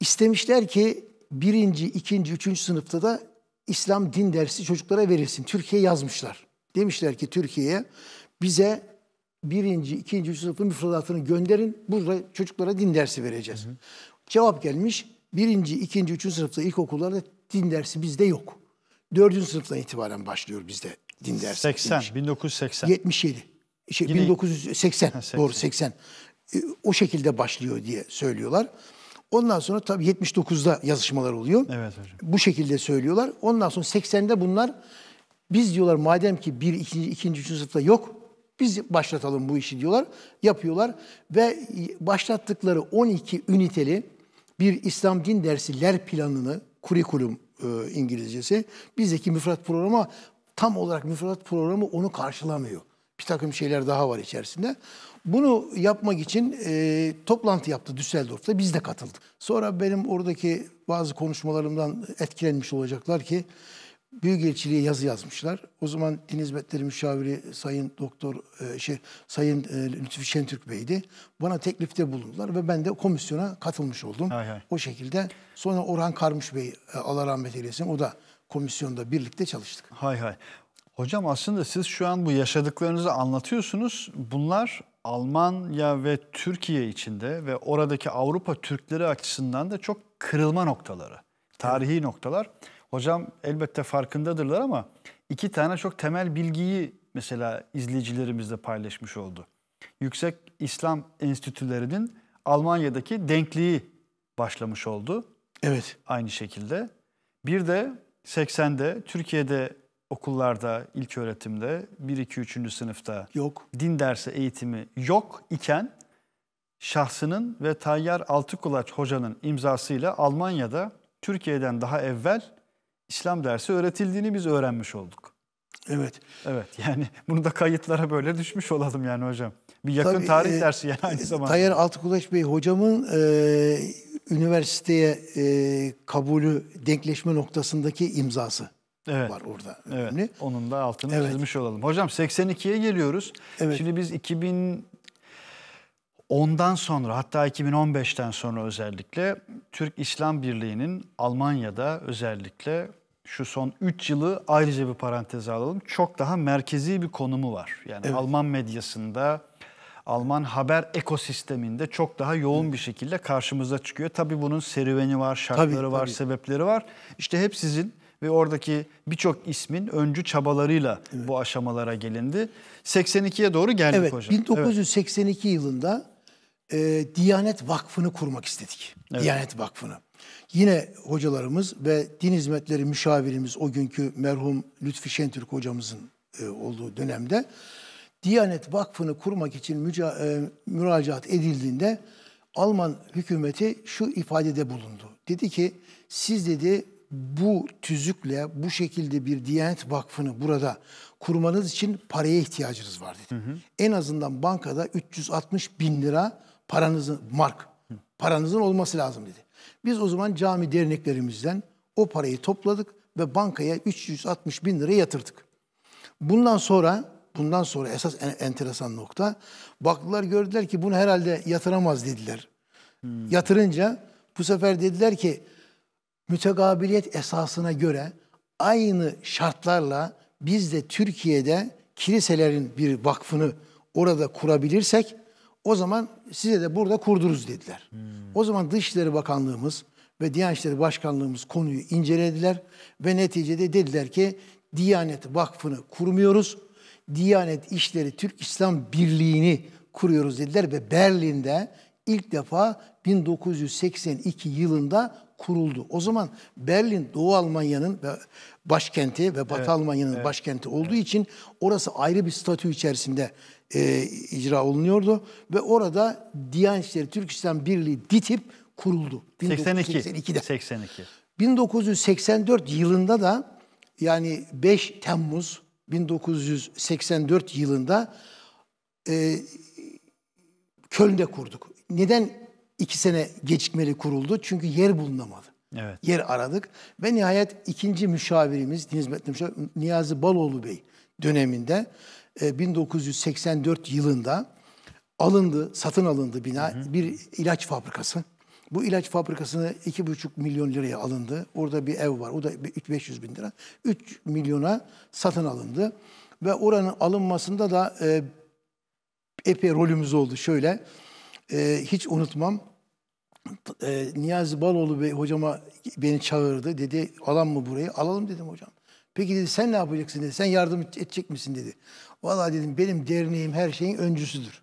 İstemişler ki birinci, ikinci, üçüncü sınıfta da İslam din dersi çocuklara verilsin. Türkiye yazmışlar. Demişler ki Türkiye'ye bize birinci, ikinci, üçüncü sınıfın müfredatını gönderin. Burada çocuklara din dersi vereceğiz. Hı hı. Cevap gelmiş. Birinci, ikinci, üçüncü sınıfta ilkokullarda din dersi bizde yok. Dördüncü sınıftan itibaren başlıyor bizde din dersi. 80, demiş. 1980. 77. Şey, Yine... 1980, 80. doğru 80. E, o şekilde başlıyor diye söylüyorlar. Ondan sonra tabii 79'da yazışmalar oluyor. Evet hocam. Bu şekilde söylüyorlar. Ondan sonra 80'de bunlar biz diyorlar madem ki 1, 2. 2. 3. sınıfta yok biz başlatalım bu işi diyorlar. Yapıyorlar ve başlattıkları 12 üniteli bir İslam din dersi ler planını, kurikulum e, İngilizcesi, bizdeki müfrat programa tam olarak müfrat programı onu karşılamıyor. Bir takım şeyler daha var içerisinde. Bunu yapmak için e, toplantı yaptı Düsseldorf'ta. Biz de katıldık. Sonra benim oradaki bazı konuşmalarımdan etkilenmiş olacaklar ki Büyükelçiliğe yazı yazmışlar. O zaman Din Hizmetleri Müşaviri Sayın Doktor e, şey Sayın e, Lütfü Şentürk Bey'di. Bana teklifte bulundular ve ben de komisyona katılmış oldum. Hay hay. O şekilde sonra Orhan Karmış Bey e, Allah rahmet eylesin o da komisyonda birlikte çalıştık. Hay hay. Hocam aslında siz şu an bu yaşadıklarınızı anlatıyorsunuz. Bunlar Almanya ve Türkiye içinde ve oradaki Avrupa Türkleri açısından da çok kırılma noktaları, tarihi evet. noktalar. Hocam elbette farkındadırlar ama iki tane çok temel bilgiyi mesela izleyicilerimizle paylaşmış oldu. Yüksek İslam Enstitülerinin Almanya'daki denkliği başlamış oldu. Evet. Aynı şekilde. Bir de 80'de Türkiye'de okullarda, ilk öğretimde 1 2 3. sınıfta yok. Din dersi eğitimi yok iken şahsının ve Tayyar Altıkulaç hocanın imzasıyla Almanya'da Türkiye'den daha evvel İslam dersi öğretildiğini biz öğrenmiş olduk. Evet. Evet yani bunu da kayıtlara böyle düşmüş olalım yani hocam. Bir yakın Tabii, tarih e, dersi yani aynı e, zamanda. Tayyar Altıkulaç Bey hocamın e, üniversiteye e, kabulü denkleşme noktasındaki imzası evet. var orada önemli. Evet. Onun da altını evet. çizmiş olalım. Hocam 82'ye geliyoruz. Evet. Şimdi biz 2000 Ondan sonra hatta 2015'ten sonra özellikle Türk İslam Birliği'nin Almanya'da özellikle şu son 3 yılı ayrıca bir paranteze alalım. Çok daha merkezi bir konumu var. Yani evet. Alman medyasında, Alman haber ekosisteminde çok daha yoğun bir şekilde karşımıza çıkıyor. Tabii bunun serüveni var, şartları tabii, var, tabii. sebepleri var. İşte hep sizin ve oradaki birçok ismin öncü çabalarıyla evet. bu aşamalara gelindi. 82'ye doğru geldik evet, hocam. 1982 evet. yılında e, Diyanet Vakfı'nı kurmak istedik. Evet. Diyanet Vakfı'nı. Yine hocalarımız ve din hizmetleri müşavirimiz o günkü merhum Lütfi Şentürk hocamızın e, olduğu dönemde Diyanet Vakfı'nı kurmak için müca, e, müracaat edildiğinde Alman hükümeti şu ifadede bulundu. Dedi ki siz dedi bu tüzükle bu şekilde bir Diyanet Vakfı'nı burada kurmanız için paraya ihtiyacınız var dedi. Hı hı. En azından bankada 360 bin lira paranızın, mark, paranızın olması lazım dedi. Biz o zaman cami derneklerimizden o parayı topladık ve bankaya 360 bin lira yatırdık. Bundan sonra bundan sonra esas en, enteresan nokta baktılar gördüler ki bunu herhalde yatıramaz dediler. Hmm. Yatırınca bu sefer dediler ki mütegabiliyet esasına göre aynı şartlarla biz de Türkiye'de kiliselerin bir vakfını orada kurabilirsek o zaman size de burada kurduruz dediler. Hmm. O zaman Dışişleri Bakanlığımız ve Diyanet İşleri Başkanlığımız konuyu incelediler ve neticede dediler ki Diyanet Vakfı'nı kurmuyoruz. Diyanet İşleri Türk İslam Birliği'ni kuruyoruz dediler ve Berlin'de ilk defa 1982 yılında kuruldu. O zaman Berlin Doğu Almanya'nın başkenti ve Batı evet, Almanya'nın evet, başkenti olduğu evet. için orası ayrı bir statü içerisinde e, icra olunuyordu ve orada Diyanet İşleri Türkistan Birliği DİTİB kuruldu. 82. 1982'de. 82. 1984 yılında da yani 5 Temmuz 1984 yılında e, Köln'de kurduk. Neden iki sene gecikmeli kuruldu. Çünkü yer bulunamadı. Evet. Yer aradık ve nihayet ikinci müşavirimiz Deniz Müşavir, Niyazi Baloğlu Bey döneminde 1984 e, yılında alındı, satın alındı bina hı hı. bir ilaç fabrikası. Bu ilaç fabrikasını iki buçuk milyon liraya alındı. Orada bir ev var. O da 500 bin lira. 3 milyona satın alındı. Ve oranın alınmasında da e, epey rolümüz oldu. Şöyle, e, hiç unutmam e, Niyazi Baloğlu Bey hocama beni çağırdı. Dedi alalım mı burayı? Alalım dedim hocam. Peki dedi sen ne yapacaksın dedi. Sen yardım edecek misin dedi. Vallahi dedim benim derneğim her şeyin öncüsüdür.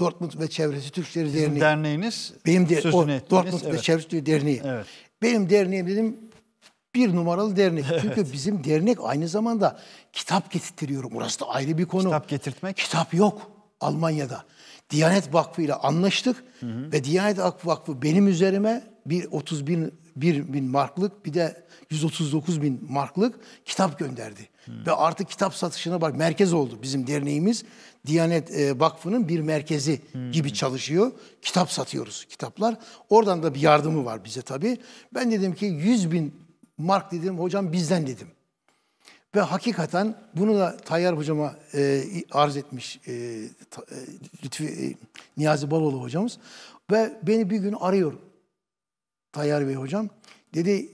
Dortmund ve çevresi Türkleri Bizim derneği. derneğiniz benim de, sözünü o, ettiniz, Dortmund evet. ve çevresi derneği. Evet. Benim derneğim dedim bir numaralı dernek. Evet. Çünkü bizim dernek aynı zamanda kitap getirtiyor. Orası da ayrı bir konu. Kitap getirtmek? Kitap yok Almanya'da. Diyanet Vakfı ile anlaştık hı hı. ve Diyanet Vakfı benim üzerime bir 30 bin, bir bin marklık bir de 139 bin marklık kitap gönderdi. Hı. Ve artık kitap satışına bak merkez oldu bizim derneğimiz. Diyanet e, Vakfı'nın bir merkezi hmm. gibi çalışıyor. Kitap satıyoruz, kitaplar. Oradan da bir yardımı var bize tabii. Ben dedim ki 100 bin mark dedim, hocam bizden dedim. Ve hakikaten bunu da Tayyar hocama e, arz etmiş e, ta, e, Lütfi e, Niyazi Baloğlu hocamız. Ve beni bir gün arıyor Tayyar Bey hocam. Dedi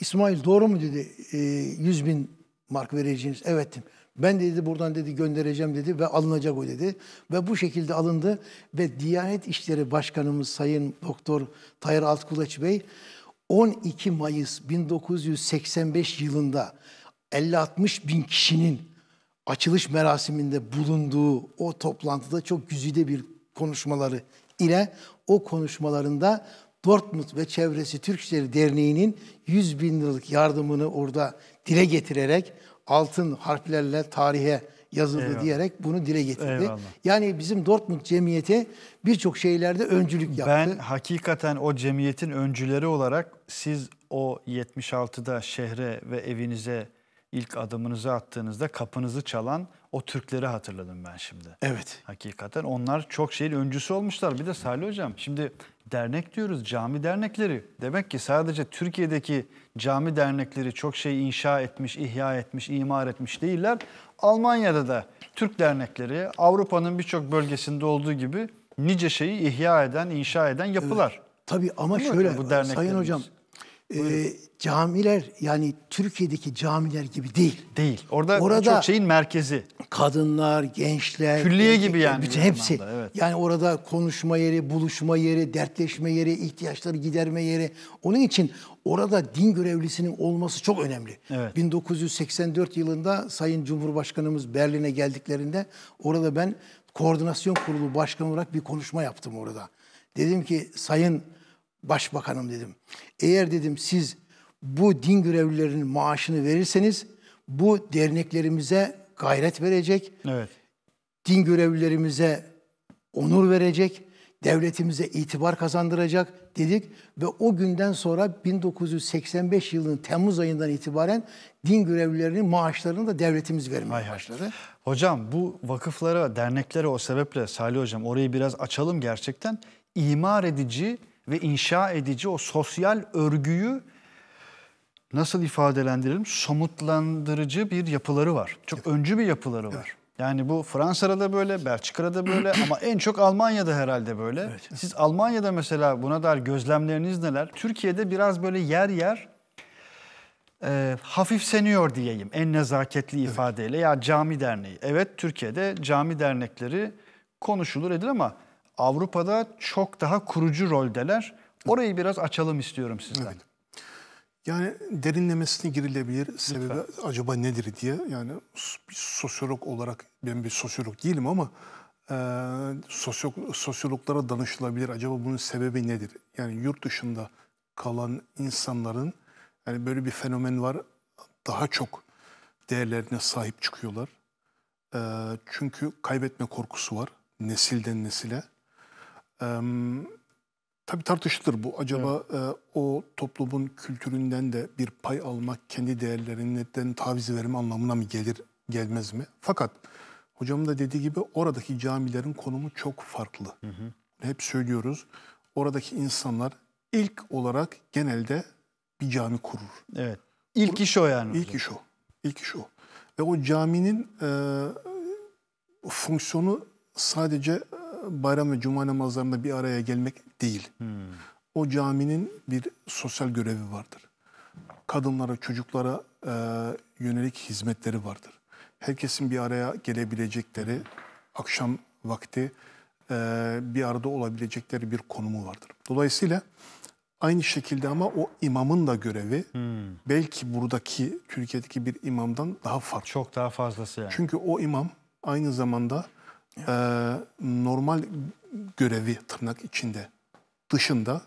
İsmail doğru mu dedi e, 100 bin mark vereceğiniz. Evet dedim. Ben dedi buradan dedi göndereceğim dedi ve alınacak o dedi. Ve bu şekilde alındı ve Diyanet İşleri Başkanımız Sayın Doktor Tayyar Altkulaç Bey 12 Mayıs 1985 yılında 50-60 bin kişinin açılış merasiminde bulunduğu o toplantıda çok güzide bir konuşmaları ile o konuşmalarında Dortmund ve çevresi Türkçileri Derneği'nin 100 bin liralık yardımını orada dile getirerek altın harflerle tarihe yazıldı Eyvallah. diyerek bunu dile getirdi. Eyvallah. Yani bizim Dortmund cemiyeti birçok şeylerde öncülük yaptı. Ben hakikaten o cemiyetin öncüleri olarak siz o 76'da şehre ve evinize ilk adımınızı attığınızda kapınızı çalan o Türkleri hatırladım ben şimdi. Evet. Hakikaten onlar çok şeyin öncüsü olmuşlar. Bir de Salih Hocam şimdi dernek diyoruz cami dernekleri. Demek ki sadece Türkiye'deki cami dernekleri çok şey inşa etmiş, ihya etmiş, imar etmiş değiller. Almanya'da da Türk dernekleri Avrupa'nın birçok bölgesinde olduğu gibi nice şeyi ihya eden, inşa eden yapılar. Evet. Tabii ama Değil şöyle bu Sayın Hocam e, camiler yani Türkiye'deki camiler gibi değil. Değil. Orada, orada çok şeyin merkezi. Kadınlar, gençler. Külliye gibi yani. Bütün hepsi. Anlamda, evet. Yani orada konuşma yeri, buluşma yeri, dertleşme yeri, ihtiyaçları giderme yeri. Onun için orada din görevlisinin olması çok önemli. Evet. 1984 yılında Sayın Cumhurbaşkanımız Berlin'e geldiklerinde orada ben koordinasyon kurulu başkanı olarak bir konuşma yaptım orada. Dedim ki Sayın başbakanım dedim. Eğer dedim siz bu din görevlilerinin maaşını verirseniz bu derneklerimize gayret verecek. Evet. Din görevlilerimize onur verecek, devletimize itibar kazandıracak dedik ve o günden sonra 1985 yılının Temmuz ayından itibaren din görevlilerinin maaşlarını da devletimiz vermeye başladı. Hocam bu vakıflara, derneklere o sebeple Salih Hocam orayı biraz açalım gerçekten. imar edici ve inşa edici o sosyal örgüyü nasıl ifadelendirelim? Somutlandırıcı bir yapıları var. Çok evet. öncü bir yapıları var. Evet. Yani bu Fransa'da da böyle, Belçika'da böyle ama en çok Almanya'da herhalde böyle. Evet. Siz Almanya'da mesela buna dair gözlemleriniz neler? Türkiye'de biraz böyle yer yer e, hafifseniyor diyeyim en nezaketli ifadeyle. Evet. Ya cami derneği. Evet Türkiye'de cami dernekleri konuşulur edilir ama Avrupa'da çok daha kurucu roldeler. Orayı biraz açalım istiyorum sizden. Evet. Yani derinlemesine girilebilir. Sebebi Lütfen. acaba nedir diye. Yani bir sosyolog olarak ben bir sosyolog değilim ama e, sosyolog, sosyologlara danışılabilir. Acaba bunun sebebi nedir? Yani yurt dışında kalan insanların yani böyle bir fenomen var. Daha çok değerlerine sahip çıkıyorlar. E, çünkü kaybetme korkusu var nesilden nesile. E, tabii tartışılır bu. Acaba evet. e, o toplumun kültüründen de bir pay almak, kendi değerlerinden taviz verme anlamına mı gelir, gelmez mi? Fakat hocam da dediği gibi oradaki camilerin konumu çok farklı. Hı hı. Hep söylüyoruz. Oradaki insanlar ilk olarak genelde bir cami kurur. Evet. İlk iş o yani. İlk iş o. İlk iş o. Ve o caminin e, fonksiyonu sadece e, bayram ve cuma namazlarında bir araya gelmek değil. Hmm. O caminin bir sosyal görevi vardır. Kadınlara, çocuklara e, yönelik hizmetleri vardır. Herkesin bir araya gelebilecekleri, akşam vakti e, bir arada olabilecekleri bir konumu vardır. Dolayısıyla aynı şekilde ama o imamın da görevi hmm. belki buradaki Türkiye'deki bir imamdan daha farklı. Çok daha fazlası yani. Çünkü o imam aynı zamanda e, normal görevi tırnak içinde dışında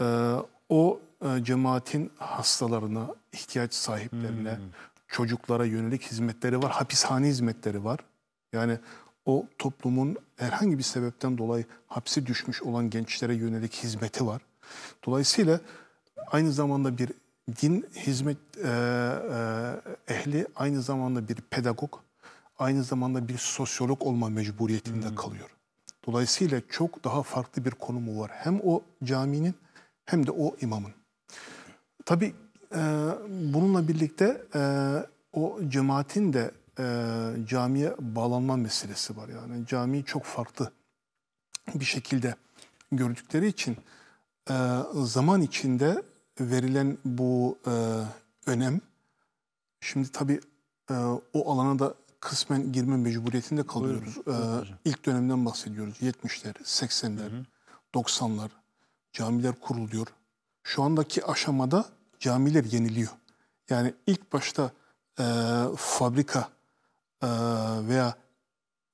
e, o e, cemaatin hastalarına, ihtiyaç sahiplerine, hmm. çocuklara yönelik hizmetleri var, hapishane hizmetleri var. Yani o toplumun herhangi bir sebepten dolayı hapse düşmüş olan gençlere yönelik hizmeti var. Dolayısıyla aynı zamanda bir din hizmet e, e, ehli, aynı zamanda bir pedagog, aynı zamanda bir sosyolog olma mecburiyetinde hmm. kalıyor. Dolayısıyla çok daha farklı bir konumu var. Hem o caminin hem de o imamın. Tabii e, bununla birlikte e, o cemaatin de e, camiye bağlanma meselesi var. Yani camiyi çok farklı bir şekilde gördükleri için e, zaman içinde verilen bu e, önem, şimdi tabii e, o alana da kısmen girme mecburiyetinde kalıyoruz. Buyurun, ee, ilk dönemden bahsediyoruz. 70'ler, 80'ler, 90'lar camiler kuruluyor. Şu andaki aşamada camiler yeniliyor. Yani ilk başta e, fabrika e, veya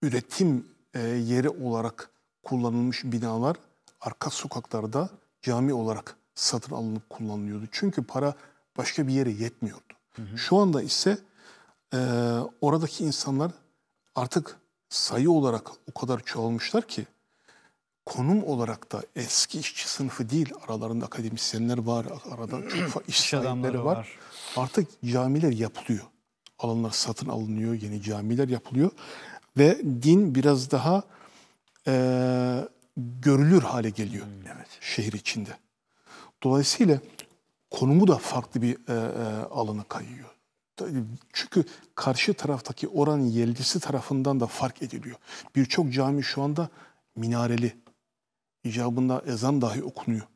üretim e, yeri olarak kullanılmış binalar arka sokaklarda cami olarak satın alınıp kullanılıyordu. Çünkü para başka bir yere yetmiyordu. Hı hı. Şu anda ise e, oradaki insanlar artık sayı olarak o kadar çoğalmışlar ki konum olarak da eski işçi sınıfı değil aralarında akademisyenler var, arada çok iş sahipleri var. var. Artık camiler yapılıyor. Alanlar satın alınıyor, yeni camiler yapılıyor ve din biraz daha e, görülür hale geliyor hmm, evet. şehir içinde. Dolayısıyla konumu da farklı bir e, e, alana kayıyor. Çünkü karşı taraftaki oranın yelgisi tarafından da fark ediliyor. Birçok cami şu anda minareli. İcabında ezan dahi okunuyor.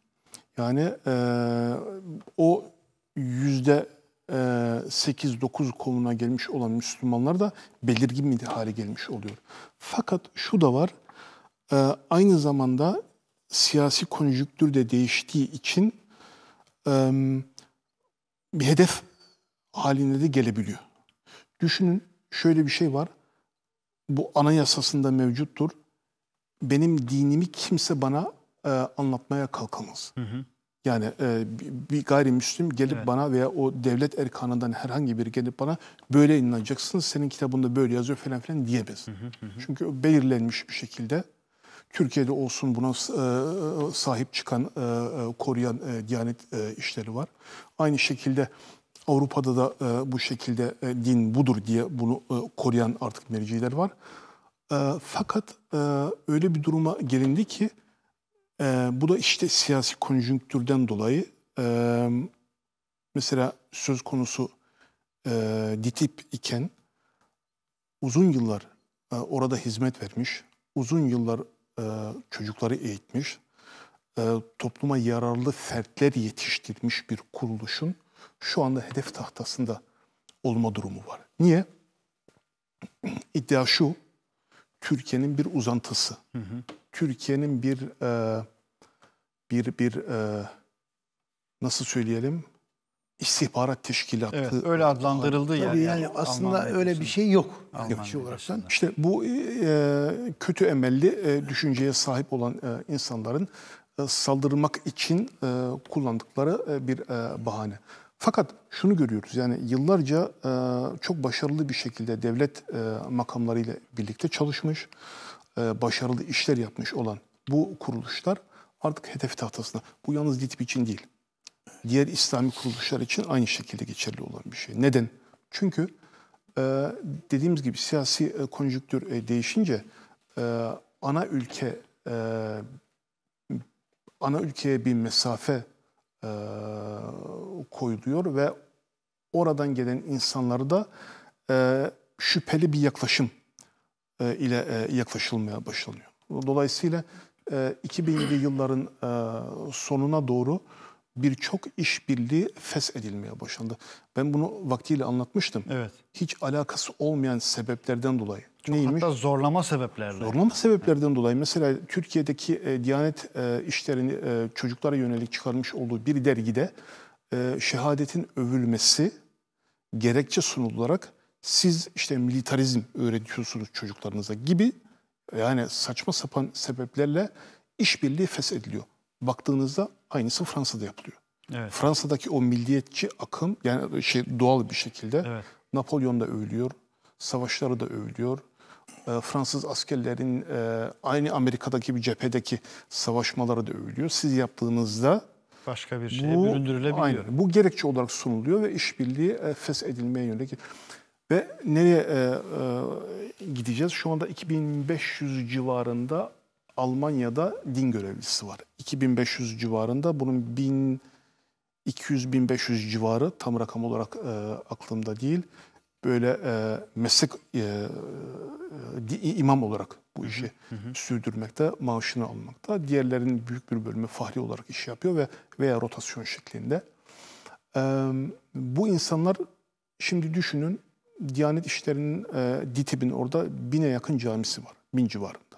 Yani e, o yüzde 8-9 konumuna gelmiş olan Müslümanlar da belirgin bir hale gelmiş oluyor. Fakat şu da var, aynı zamanda siyasi konjüktür de değiştiği için bir hedef haline de gelebiliyor. Düşünün şöyle bir şey var. Bu anayasasında mevcuttur. Benim dinimi kimse bana e, anlatmaya kalkamaz. Hı hı. Yani e, bir gayrimüslim gelip evet. bana veya o devlet erkanından herhangi biri gelip bana böyle inanacaksın, senin kitabında böyle yazıyor falan filan diyemez. Hı hı hı. Çünkü belirlenmiş bir şekilde Türkiye'de olsun buna e, e sahip çıkan, e, e, koruyan e, Diyanet e, işleri var. Aynı şekilde Avrupa'da da e, bu şekilde e, din budur diye bunu e, koruyan artık merciler var. E, fakat e, öyle bir duruma gelindi ki e, bu da işte siyasi konjünktürden dolayı e, mesela söz konusu e, DİTİP iken uzun yıllar e, orada hizmet vermiş, uzun yıllar e, çocukları eğitmiş, e, topluma yararlı fertler yetiştirmiş bir kuruluşun şu anda hedef tahtasında olma durumu var. Niye? İddia şu, Türkiye'nin bir uzantısı. Türkiye'nin bir e, bir bir e, nasıl söyleyelim istihbarat teşkilatı. Evet, öyle adlandırıldı yani. Tabii yani aslında Alman öyle bir şey yok. Yok şey olaraktan. İşte bu e, kötü emelli e, düşünceye sahip olan e, insanların e, saldırmak için e, kullandıkları e, bir e, bahane. Fakat şunu görüyoruz yani yıllarca e, çok başarılı bir şekilde devlet e, makamlarıyla birlikte çalışmış, e, başarılı işler yapmış olan bu kuruluşlar artık hedef tahtasına. Bu yalnız DİTİB için değil. Diğer İslami kuruluşlar için aynı şekilde geçerli olan bir şey. Neden? Çünkü e, dediğimiz gibi siyasi e, konjüktür e, değişince e, ana ülke e, ana ülkeye bir mesafe e, koyuluyor ve oradan gelen insanları da e, şüpheli bir yaklaşım e, ile e, yaklaşılmaya başlanıyor. Dolayısıyla e, 2000'li yılların e, sonuna doğru birçok işbirliği fes feshedilmeye başlandı. Ben bunu vaktiyle anlatmıştım. Evet. Hiç alakası olmayan sebeplerden dolayı. Çok Neymiş? Hatta zorlama sebeplerle. Zorlama sebeplerden dolayı. Mesela Türkiye'deki e, Diyanet e, işlerini e, çocuklara yönelik çıkarmış olduğu bir dergide e, şehadetin övülmesi gerekçe sunularak siz işte militarizm öğretiyorsunuz çocuklarınıza gibi yani saçma sapan sebeplerle işbirliği fes ediliyor baktığınızda aynısı Fransa'da yapılıyor. Evet. Fransa'daki o milliyetçi akım yani şey doğal bir şekilde evet. Napolyon da övülüyor, savaşları da övülüyor. E, Fransız askerlerin e, aynı Amerika'daki bir cephedeki savaşmaları da övülüyor. Siz yaptığınızda başka bir şeye bu, büründürülebiliyor. Aynen, bu gerekçe olarak sunuluyor ve işbirliği e, edilmeye yönelik. Ve nereye e, e, gideceğiz? Şu anda 2500 civarında Almanya'da din görevlisi var. 2500 civarında bunun 1200-1500 civarı tam rakam olarak e, aklımda değil. Böyle e, meslek e, e, imam olarak bu işi hı hı. sürdürmekte, maaşını almakta. Diğerlerinin büyük bir bölümü fahri olarak iş yapıyor ve veya rotasyon şeklinde. E, bu insanlar şimdi düşünün Diyanet İşleri'nin e, DİTİB'in orada bine yakın camisi var, bin civarında.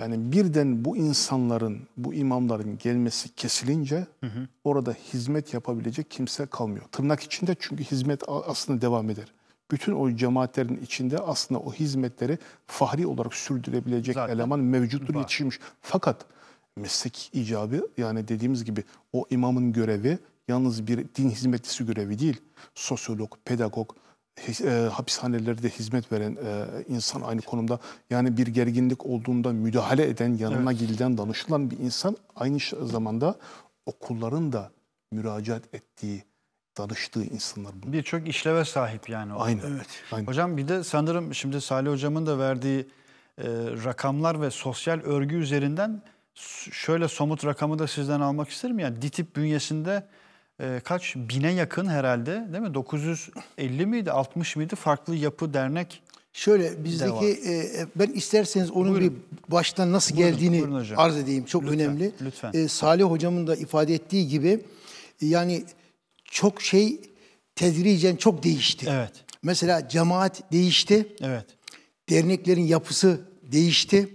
Yani birden bu insanların, bu imamların gelmesi kesilince hı hı. orada hizmet yapabilecek kimse kalmıyor. Tırnak içinde çünkü hizmet aslında devam eder. Bütün o cemaatlerin içinde aslında o hizmetleri fahri olarak sürdürebilecek Zaten eleman mevcuttur, var. yetişmiş. Fakat meslek icabı yani dediğimiz gibi o imamın görevi yalnız bir din hizmetçisi görevi değil. Sosyolog, pedagog, e, hapishanelerde hizmet veren e, insan aynı konumda yani bir gerginlik olduğunda müdahale eden, yanına evet. gidilen, danışılan bir insan aynı zamanda okulların da müracaat ettiği, danıştığı insanlar bunlar. Birçok işleve sahip yani. O. Aynen. Evet. Aynen. Hocam bir de sanırım şimdi Salih Hocam'ın da verdiği e, rakamlar ve sosyal örgü üzerinden şöyle somut rakamı da sizden almak isterim. Yani DİTİP bünyesinde ee, kaç bine yakın herhalde değil mi? 950 miydi 60 mıydı farklı yapı dernek Şöyle bizdeki e, e, ben isterseniz onun buyurun. bir baştan nasıl buyurun, geldiğini buyurun arz edeyim. Çok lütfen, önemli. Lütfen. E, Salih hocamın da ifade ettiği gibi e, yani çok şey tedricen çok değişti. Evet. Mesela cemaat değişti. Evet. Derneklerin yapısı değişti.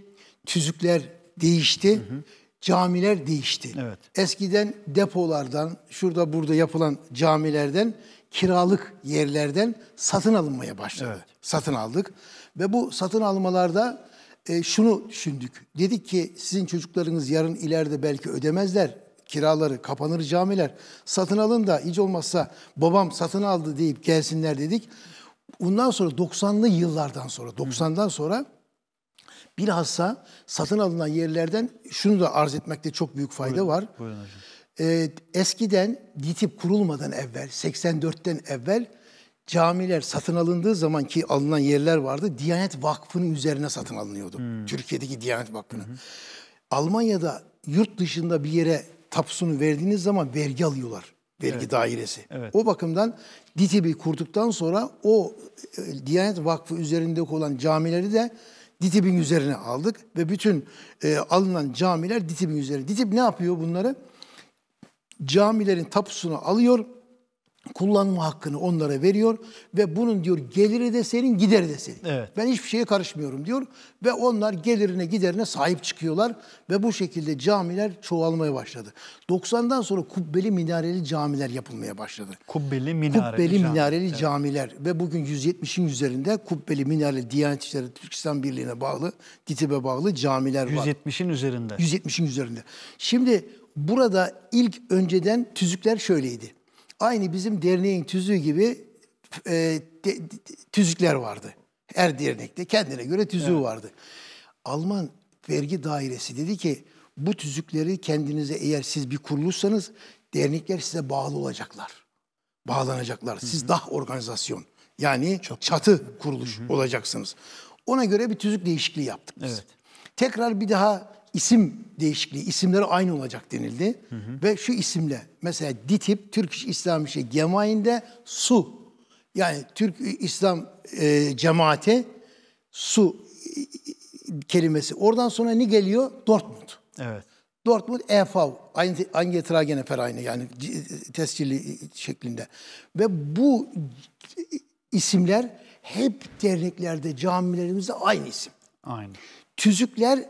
Tüzükler değişti. Hı hı camiler değişti. Evet. Eskiden depolardan, şurada burada yapılan camilerden, kiralık yerlerden satın alınmaya başladı. Evet. Satın aldık ve bu satın almalarda e, şunu düşündük. Dedik ki sizin çocuklarınız yarın ileride belki ödemezler kiraları, kapanır camiler. Satın alın da hiç olmazsa babam satın aldı deyip gelsinler dedik. Bundan sonra 90'lı yıllardan sonra, 90'dan sonra Bilhassa satın alınan yerlerden şunu da arz etmekte çok büyük fayda buyurun, var. Buyurun hocam. Ee, eskiden DİTİP kurulmadan evvel, 84'ten evvel camiler satın alındığı zaman ki alınan yerler vardı, Diyanet Vakfı'nın üzerine satın alınıyordu. Hmm. Türkiye'deki Diyanet Vakfı'nın. Almanya'da yurt dışında bir yere tapusunu verdiğiniz zaman vergi alıyorlar. Vergi evet. dairesi. Evet. O bakımdan DİTİB'i kurduktan sonra o e, Diyanet Vakfı üzerinde olan camileri de DİTİB'in üzerine aldık ve bütün e, alınan camiler DİTİB'in üzerine. DİTİB ne yapıyor bunları? Camilerin tapusunu alıyor, kullanma hakkını onlara veriyor ve bunun diyor geliri de senin, gideri de senin. Evet. Ben hiçbir şeye karışmıyorum diyor ve onlar gelirine giderine sahip çıkıyorlar ve bu şekilde camiler çoğalmaya başladı. 90'dan sonra kubbeli minareli camiler yapılmaya başladı. Kubbeli minareli, kubbeli cami. minareli evet. camiler ve bugün 170'in üzerinde kubbeli minareli Diyanet İşleri Türkistan Birliği'ne bağlı, DİTİB'e bağlı camiler 170 var. 170'in üzerinde. 170'in üzerinde. Şimdi burada ilk önceden tüzükler şöyleydi. Aynı bizim derneğin tüzüğü gibi e, de, tüzükler vardı. Her dernekte kendine göre tüzüğü evet. vardı. Alman vergi dairesi dedi ki bu tüzükleri kendinize eğer siz bir kuruluşsanız dernekler size bağlı olacaklar. Bağlanacaklar. Siz Hı -hı. dah organizasyon yani Çok çatı kuruluş Hı -hı. olacaksınız. Ona göre bir tüzük değişikliği yaptık biz. Evet. Tekrar bir daha isim değişikliği, isimleri aynı olacak denildi. Hı hı. Ve şu isimle mesela DİTİP, Türk İslam İşi Gemayinde SU yani Türk İslam e, Cemaati SU e, kelimesi. Oradan sonra ne geliyor? Dortmund. Evet. Dortmund EFAV, Angetra gene Ferayne yani tescilli şeklinde. Ve bu isimler hep derneklerde, camilerimizde aynı isim. Aynı. Tüzükler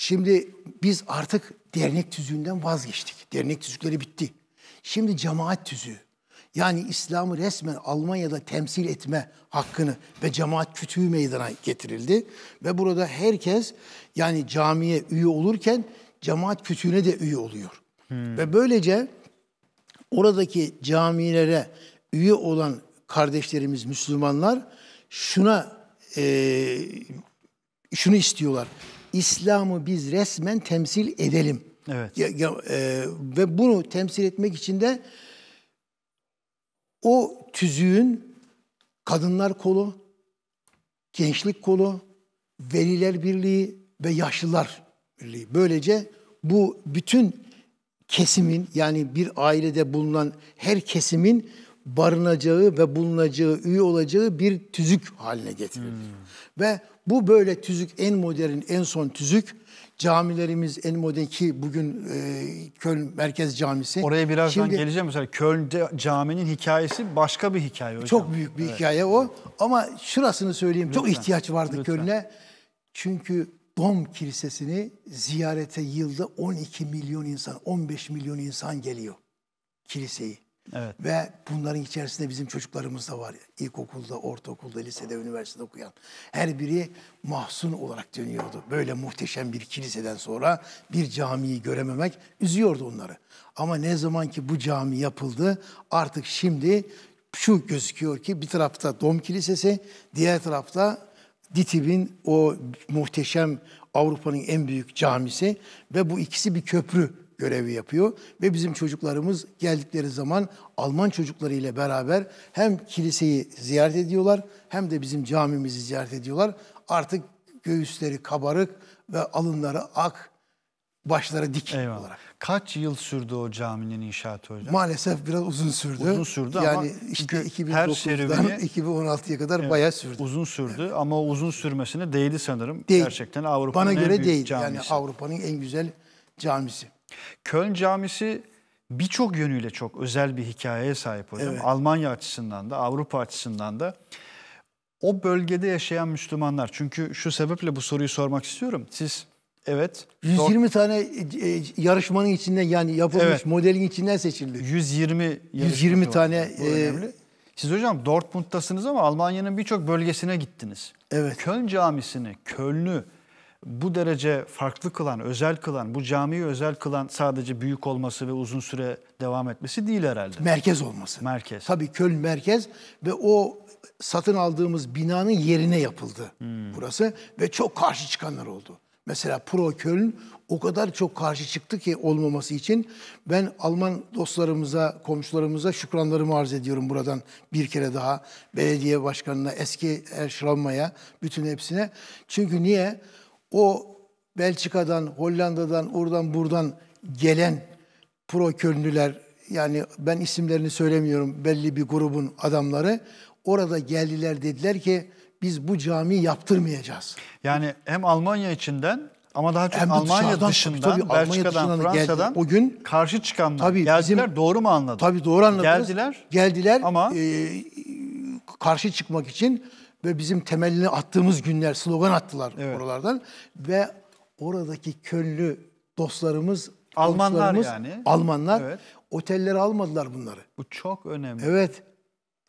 Şimdi biz artık dernek tüzüğünden vazgeçtik. Dernek tüzükleri bitti. Şimdi cemaat tüzüğü. Yani İslam'ı resmen Almanya'da temsil etme hakkını ve cemaat kütüğü meydana getirildi. Ve burada herkes yani camiye üye olurken cemaat kütüğüne de üye oluyor. Hmm. Ve böylece oradaki camilere üye olan kardeşlerimiz Müslümanlar şuna e, şunu istiyorlar. İslam'ı biz resmen temsil edelim. Evet. Ya, ya, e, ve bunu temsil etmek için de o tüzüğün kadınlar kolu, gençlik kolu, veliler birliği ve yaşlılar birliği. Böylece bu bütün kesimin yani bir ailede bulunan her kesimin barınacağı ve bulunacağı, üye olacağı bir tüzük haline getirilir. Hmm. Ve bu böyle tüzük en modern, en son tüzük. Camilerimiz en modern ki bugün e, Köln Merkez Camisi. Oraya birazdan Şimdi, geleceğim. Mesela Köln'de caminin hikayesi başka bir hikaye hocam. Çok büyük bir evet. hikaye o. Ama şurasını söyleyeyim. Lütfen. Çok ihtiyaç vardı Köln'e. Çünkü Dom Kilisesi'ni ziyarete yılda 12 milyon insan, 15 milyon insan geliyor kiliseyi. Evet. Ve bunların içerisinde bizim çocuklarımız da var. İlkokulda, ortaokulda, lisede, üniversitede okuyan. Her biri mahzun olarak dönüyordu. Böyle muhteşem bir kiliseden sonra bir camiyi görememek üzüyordu onları. Ama ne zaman ki bu cami yapıldı artık şimdi şu gözüküyor ki bir tarafta Dom Kilisesi, diğer tarafta DİTİB'in o muhteşem Avrupa'nın en büyük camisi ve bu ikisi bir köprü görevi yapıyor ve bizim çocuklarımız geldikleri zaman Alman çocukları ile beraber hem kiliseyi ziyaret ediyorlar hem de bizim camimizi ziyaret ediyorlar. Artık göğüsleri kabarık ve alınları ak, başları dik Eyvallah. olarak. Kaç yıl sürdü o caminin inşaatı hocam? Maalesef biraz uzun sürdü. Uzun sürdü yani ama işte 2009'dan serüveni, 2016'ya kadar evet, bayağı sürdü. Uzun sürdü evet. ama uzun sürmesine değdi sanırım. Değil. Gerçekten Avrupa'nın en büyük değil. camisi. Bana göre değil. Yani Avrupa'nın en güzel camisi. Köln Camisi birçok yönüyle çok özel bir hikayeye sahip hocam. Evet. Almanya açısından da Avrupa açısından da o bölgede yaşayan Müslümanlar. Çünkü şu sebeple bu soruyu sormak istiyorum. Siz evet 120 tane e, e, yarışmanın içinden yani yapılmış evet. modelin içinden seçildi. 120 120 tane e, Siz hocam Dortmund'tasınız ama Almanya'nın birçok bölgesine gittiniz. Evet. Köln camisini, Köln'ü bu derece farklı kılan, özel kılan, bu camiyi özel kılan sadece büyük olması ve uzun süre devam etmesi değil herhalde. Merkez olması. Merkez. Tabii Köln merkez ve o satın aldığımız binanın yerine yapıldı hmm. burası ve çok karşı çıkanlar oldu. Mesela Pro Köln o kadar çok karşı çıktı ki olmaması için ben Alman dostlarımıza, komşularımıza şükranlarımı arz ediyorum buradan bir kere daha. Belediye başkanına, eski Erşrama'ya, bütün hepsine. Çünkü niye? Niye? O Belçika'dan, Hollanda'dan, oradan buradan gelen pro körünlüler, yani ben isimlerini söylemiyorum belli bir grubun adamları, orada geldiler dediler ki biz bu camiyi yaptırmayacağız. Yani hem Almanya içinden ama daha çok hem Almanya dışından, tabii, Belçika'dan, dışından Fransa'dan o gün karşı çıkanlar tabii, geldiler. Bizim, doğru mu anladım? Tabii doğru anladınız. Geldiler. Geldiler ama e, karşı çıkmak için ve bizim temelini attığımız günler slogan attılar evet. oralardan ve oradaki köllü dostlarımız Almanlar yani. Almanlar evet. otelleri almadılar bunları. Bu çok önemli. Evet.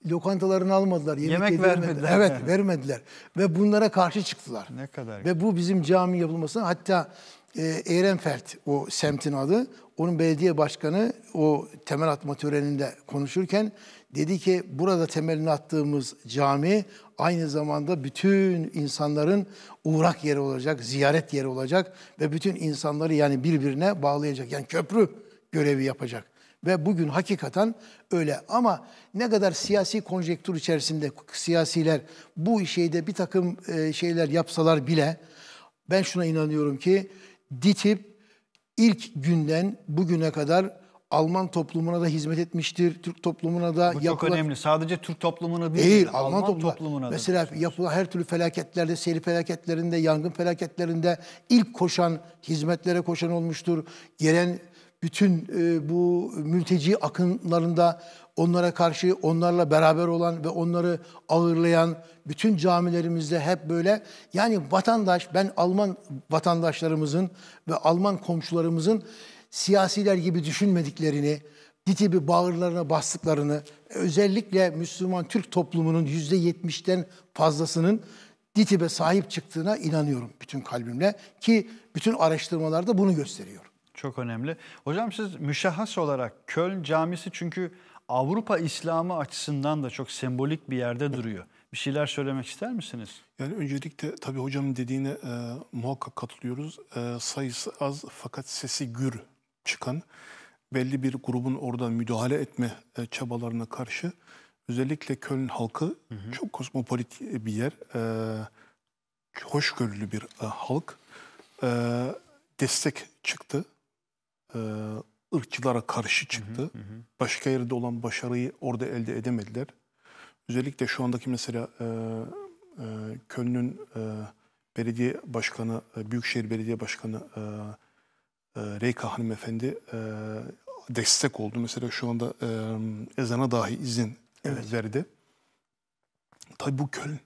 Lokantalarını almadılar. Yemek, yemek vermediler. Evet yani. vermediler. Ve bunlara karşı çıktılar. Ne kadar. Ve bu bizim cami yapılmasına hatta e, Ehrenfeld o semtin adı. Onun belediye başkanı o temel atma töreninde konuşurken Dedi ki burada temelini attığımız cami aynı zamanda bütün insanların uğrak yeri olacak, ziyaret yeri olacak ve bütün insanları yani birbirine bağlayacak. Yani köprü görevi yapacak. Ve bugün hakikaten öyle. Ama ne kadar siyasi konjektür içerisinde siyasiler bu şeyde bir takım e, şeyler yapsalar bile ben şuna inanıyorum ki DİTİB ilk günden bugüne kadar Alman toplumuna da hizmet etmiştir. Türk toplumuna da Bu yapılan... çok önemli. Sadece Türk toplumuna değil. Değil, Alman, Alman toplumuna. toplumuna Mesela da yapılan her türlü felaketlerde, seri felaketlerinde, yangın felaketlerinde ilk koşan, hizmetlere koşan olmuştur. Gelen bütün e, bu mülteci akınlarında onlara karşı onlarla beraber olan ve onları ağırlayan bütün camilerimizde hep böyle yani vatandaş ben Alman vatandaşlarımızın ve Alman komşularımızın siyasiler gibi düşünmediklerini, ditibi bağırlarına bastıklarını, özellikle Müslüman Türk toplumunun yüzde yetmişten fazlasının DİTİB'e sahip çıktığına inanıyorum bütün kalbimle ki bütün araştırmalarda bunu gösteriyor. Çok önemli. Hocam siz müşahhas olarak Köln Camisi çünkü Avrupa İslamı açısından da çok sembolik bir yerde duruyor. Bir şeyler söylemek ister misiniz? Yani öncelikle tabii hocamın dediğine e, muhakkak katılıyoruz. E, sayısı az fakat sesi gür çıkan belli bir grubun orada müdahale etme e, çabalarına karşı özellikle Köln halkı hı hı. çok kosmopolit e, bir yer, e, hoşgörülü bir halk destek çıktı, e, ırkçılara karşı çıktı. Hı hı hı. Başka yerde olan başarıyı orada elde edemediler. Özellikle şu andaki mesela e, Köln'ün belediye başkanı, Büyükşehir Belediye Başkanı e, Reyka hanımefendi e, destek oldu. Mesela şu anda e, ezana dahi izin e, evet. verdi. tabi bu Köln.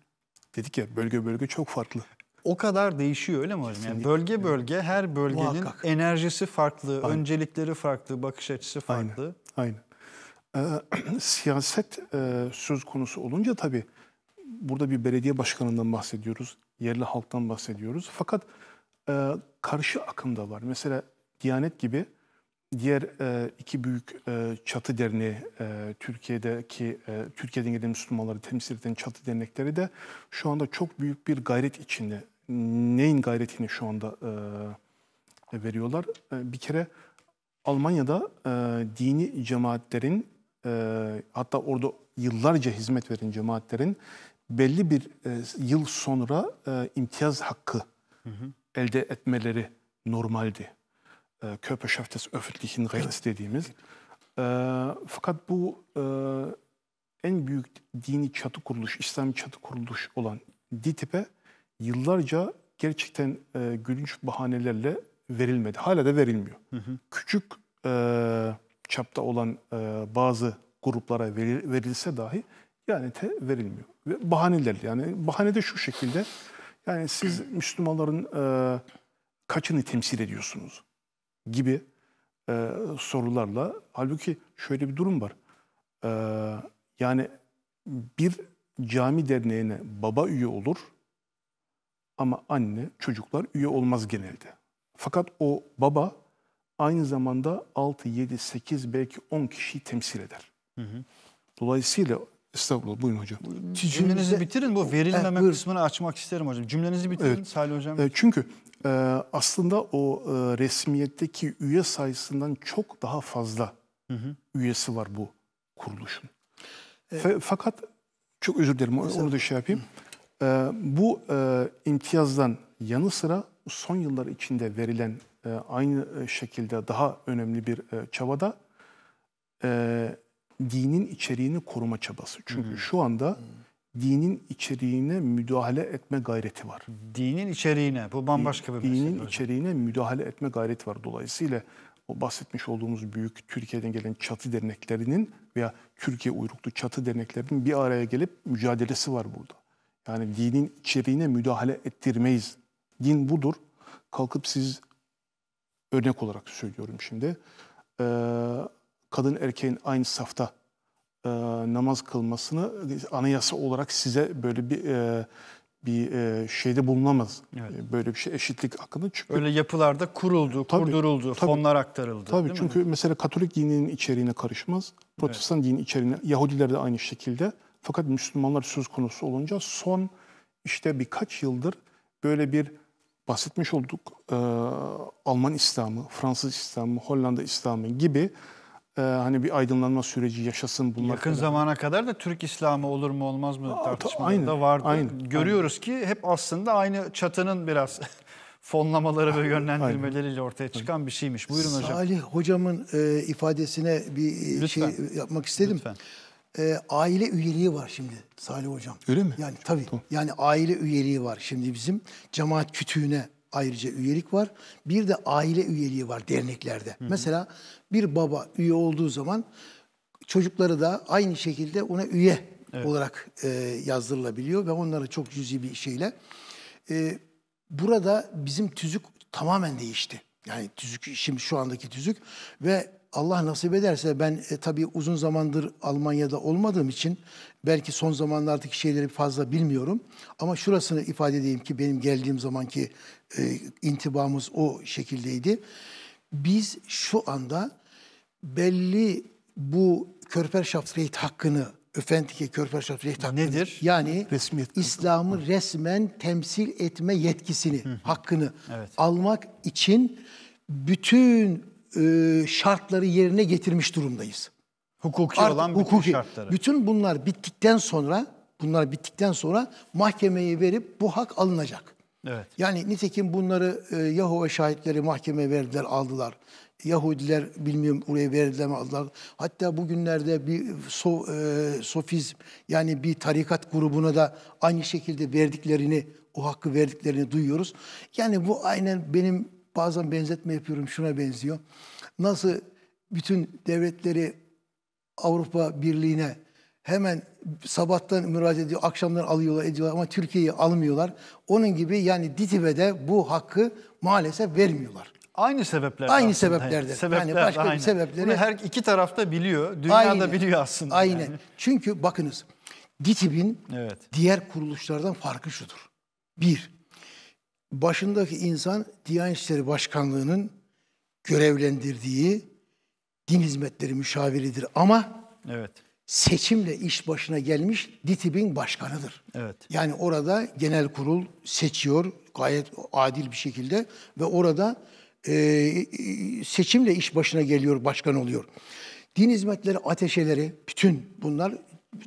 Dedik ya bölge bölge çok farklı. O kadar değişiyor öyle mi hocam? Yani bölge bölge her bölgenin Muhakkak. enerjisi farklı, Aynen. öncelikleri farklı, bakış açısı farklı. aynı Aynen. Ee, siyaset e, söz konusu olunca tabi burada bir belediye başkanından bahsediyoruz, yerli halktan bahsediyoruz. Fakat e, karşı akım da var. Mesela Diyanet gibi diğer e, iki büyük e, çatı derneği e, Türkiye'deki e, Türkiye'den gelen Müslümanları temsil eden çatı dernekleri de şu anda çok büyük bir gayret içinde. Neyin gayretini şu anda e, e veriyorlar? E, bir kere Almanya'da e, dini cemaatlerin e, hatta orada yıllarca hizmet veren cemaatlerin belli bir e, yıl sonra e, imtiyaz hakkı hı hı. elde etmeleri normaldi e, Körperschaft des öffentlichen Rechts dediğimiz. E, fakat bu e, en büyük dini çatı kuruluş, İslami çatı kuruluş olan DİTİP'e yıllarca gerçekten e, gülünç bahanelerle verilmedi. Hala da verilmiyor. Hı hı. Küçük e, çapta olan e, bazı gruplara veri, verilse dahi yani te verilmiyor. Ve bahanelerle yani bahane de şu şekilde yani siz Müslümanların e, kaçını temsil ediyorsunuz? gibi e, sorularla. Halbuki şöyle bir durum var. E, yani bir cami derneğine baba üye olur ama anne, çocuklar üye olmaz genelde. Fakat o baba aynı zamanda 6, 7, 8 belki 10 kişiyi temsil eder. Hı hı. Dolayısıyla Estağfurullah buyurun hocam. Cümlenizi bitirin bu verilmeme e, kısmını açmak isterim hocam. Cümlenizi bitirin evet. Salih hocam. E, çünkü e, aslında o e, resmiyetteki üye sayısından çok daha fazla hı hı. üyesi var bu kuruluşun. E, F fakat çok özür dilerim mesela, onu da şey yapayım. E, bu e, imtiyazdan yanı sıra son yıllar içinde verilen e, aynı şekilde daha önemli bir e, çabada e, dinin içeriğini koruma çabası. Çünkü hı hmm. hı. şu anda dinin içeriğine müdahale etme gayreti var. Dinin içeriğine, bu bambaşka bir mesele. Dinin içeriğine müdahale etme gayreti var. Dolayısıyla o bahsetmiş olduğumuz büyük Türkiye'den gelen çatı derneklerinin veya Türkiye uyruklu çatı derneklerinin bir araya gelip mücadelesi var burada. Yani dinin içeriğine müdahale ettirmeyiz. Din budur. Kalkıp siz örnek olarak söylüyorum şimdi. Ee, kadın erkeğin aynı safta e, namaz kılmasını anayasa olarak size böyle bir e, bir e, şeyde bulunamaz. Evet. E, böyle bir şey eşitlik hakkında. Çünkü, Öyle yapılarda kuruldu, tabii, kurduruldu, tabii, fonlar aktarıldı. Tabii değil çünkü mi? mesela Katolik dininin içeriğine karışmaz. Protestan evet. dinin içeriğine, Yahudiler de aynı şekilde. Fakat Müslümanlar söz konusu olunca son işte birkaç yıldır böyle bir bahsetmiş olduk e, Alman İslamı, Fransız İslamı, Hollanda İslamı gibi e, hani bir aydınlanma süreci yaşasın bunlar. Yakın kadar. zamana kadar da Türk İslamı olur mu olmaz mı tartışmaları da vardı. Aynen, Görüyoruz aynen. ki hep aslında aynı çatının biraz fonlamaları ve yönlendirmeleriyle ortaya çıkan aynen. bir şeymiş. Buyurun hocam. Salih hocamın e, ifadesine bir e, şey Lütfen. şey yapmak istedim. Lütfen. E, aile üyeliği var şimdi Salih hocam. Öyle mi? Yani tabii. Tamam. Yani aile üyeliği var şimdi bizim cemaat kütüğüne ayrıca üyelik var. Bir de aile üyeliği var derneklerde. Hı hı. Mesela bir baba üye olduğu zaman çocukları da aynı şekilde ona üye evet. olarak e, yazdırılabiliyor ve onlara çok cüzi bir şeyle. E, burada bizim tüzük tamamen değişti. Yani tüzük, şimdi şu andaki tüzük ve Allah nasip ederse ben e, tabii uzun zamandır Almanya'da olmadığım için belki son zamanlardaki şeyleri fazla bilmiyorum. Ama şurasını ifade edeyim ki benim geldiğim zamanki e, intibamız o şekildeydi. Biz şu anda belli bu körper Körperşaftreyt hakkını Öfentike Körperşaftreyt hakkını nedir? Yani resmiyet İslam'ı resmen temsil etme yetkisini, Hı. hakkını evet. almak için bütün e, şartları yerine getirmiş durumdayız. Hukuki Artık olan bütün hukuki. şartları. Bütün bunlar bittikten sonra bunlar bittikten sonra mahkemeye verip bu hak alınacak. Evet. Yani nitekim bunları e, Yahova şahitleri mahkeme verdiler, aldılar. Yahudiler bilmiyorum oraya verdiler mi aldılar. Hatta bugünlerde bir so, e, sofizm yani bir tarikat grubuna da aynı şekilde verdiklerini, o hakkı verdiklerini duyuyoruz. Yani bu aynen benim bazen benzetme yapıyorum şuna benziyor. Nasıl bütün devletleri Avrupa Birliği'ne hemen sabahtan müracaat ediyor, akşamdan alıyorlar, ediyorlar ama Türkiye'yi almıyorlar. Onun gibi yani DİTİB'e bu hakkı maalesef vermiyorlar. Aynı sebepler. Aynı sebeplerde. Sebepler yani başka aynı. bir sebepleri. Bunu her iki tarafta biliyor. Dünya aynı, da biliyor aslında. Aynen. Yani. Çünkü bakınız DİTİB'in evet. diğer kuruluşlardan farkı şudur. Bir, başındaki insan Diyanet İşleri Başkanlığı'nın görevlendirdiği din hizmetleri müşaviridir ama evet seçimle iş başına gelmiş DİTİB'in başkanıdır. Evet. Yani orada genel kurul seçiyor gayet adil bir şekilde ve orada e, seçimle iş başına geliyor, başkan oluyor. Din hizmetleri, ateşeleri, bütün bunlar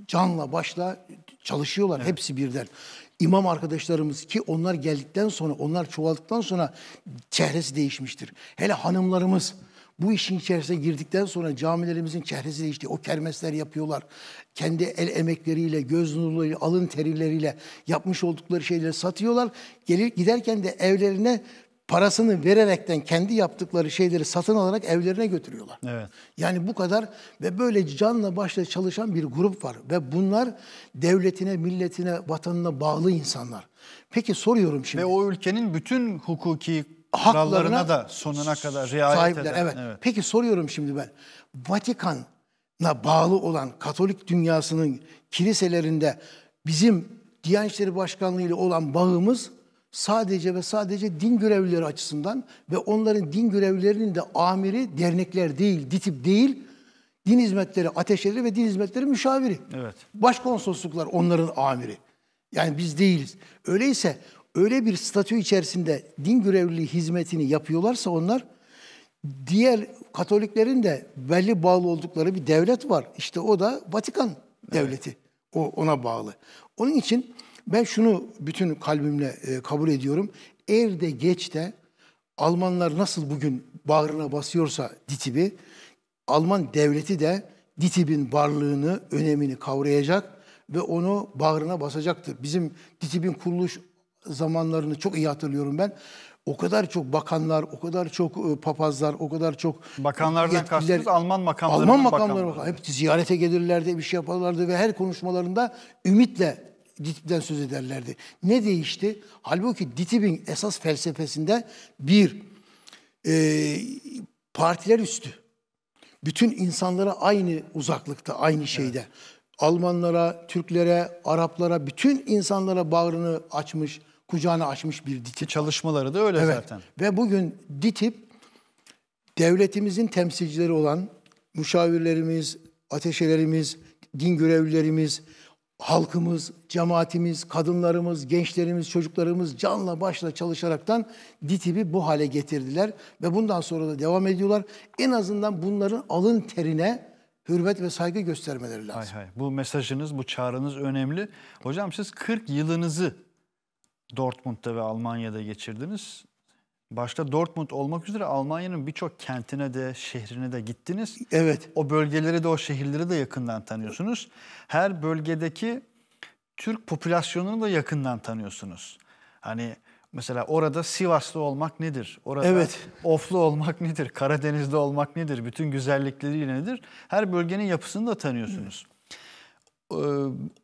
canla başla çalışıyorlar evet. hepsi birden. İmam arkadaşlarımız ki onlar geldikten sonra, onlar çoğaldıktan sonra çehresi değişmiştir. Hele hanımlarımız bu işin içerisine girdikten sonra camilerimizin çehresi değişti. O kermesler yapıyorlar. Kendi el emekleriyle, göz nurlarıyla, alın terileriyle yapmış oldukları şeyleri satıyorlar. Gelir giderken de evlerine parasını vererekten kendi yaptıkları şeyleri satın alarak evlerine götürüyorlar. Evet. Yani bu kadar ve böyle canla başla çalışan bir grup var ve bunlar devletine, milletine, vatanına bağlı insanlar. Peki soruyorum şimdi. Ve o ülkenin bütün hukuki haklarına da sonuna kadar riayet sahipler. eden. Evet. evet. Peki soruyorum şimdi ben. Vatikan'a bağlı olan Katolik dünyasının kiliselerinde bizim Diyanet İşleri Başkanlığı ile olan bağımız sadece ve sadece din görevlileri açısından ve onların din görevlilerinin de amiri dernekler değil, DİTİB değil, din hizmetleri ateşleri ve din hizmetleri müşaviri. Evet. Başkonsolosluklar onların amiri. Yani biz değiliz. Öyleyse öyle bir statü içerisinde din görevliliği hizmetini yapıyorlarsa onlar diğer Katoliklerin de belli bağlı oldukları bir devlet var. İşte o da Vatikan devleti. Evet. O ona bağlı. Onun için ben şunu bütün kalbimle e, kabul ediyorum. Evde geç de Almanlar nasıl bugün bağrına basıyorsa DİTİB'i, Alman devleti de DİTİB'in varlığını, önemini kavrayacak ve onu bağrına basacaktır. Bizim DİTİB'in kuruluş zamanlarını çok iyi hatırlıyorum ben. O kadar çok bakanlar, o kadar çok e, papazlar, o kadar çok... Bakanlardan kastınız Alman makamları. Alman makamları. Bakanları. Hep ziyarete gelirlerdi, bir şey yaparlardı ve her konuşmalarında ümitle Ditip'ten söz ederlerdi. Ne değişti? Halbuki Ditip'in esas felsefesinde bir, e, partiler üstü. Bütün insanlara aynı uzaklıkta, aynı şeyde. Evet. Almanlara, Türklere, Araplara, bütün insanlara bağrını açmış, kucağını açmış bir DİTİP. Çalışmaları da öyle evet. zaten. Ve bugün DİTİP devletimizin temsilcileri olan müşavirlerimiz, ateşelerimiz, din görevlilerimiz, halkımız, cemaatimiz, kadınlarımız, gençlerimiz, çocuklarımız canla başla çalışaraktan DİTİB'i bu hale getirdiler. Ve bundan sonra da devam ediyorlar. En azından bunların alın terine hürmet ve saygı göstermeleri lazım. Hay hay. Bu mesajınız, bu çağrınız önemli. Hocam siz 40 yılınızı Dortmund'da ve Almanya'da geçirdiniz. Başta Dortmund olmak üzere Almanya'nın birçok kentine de şehrine de gittiniz. Evet. O bölgeleri de o şehirleri de yakından tanıyorsunuz. Her bölgedeki Türk popülasyonunu da yakından tanıyorsunuz. Hani mesela orada Sivaslı olmak nedir? Orada evet. Oflu olmak nedir? Karadeniz'de olmak nedir? Bütün güzellikleriyle nedir? Her bölgenin yapısını da tanıyorsunuz. Evet. Ee,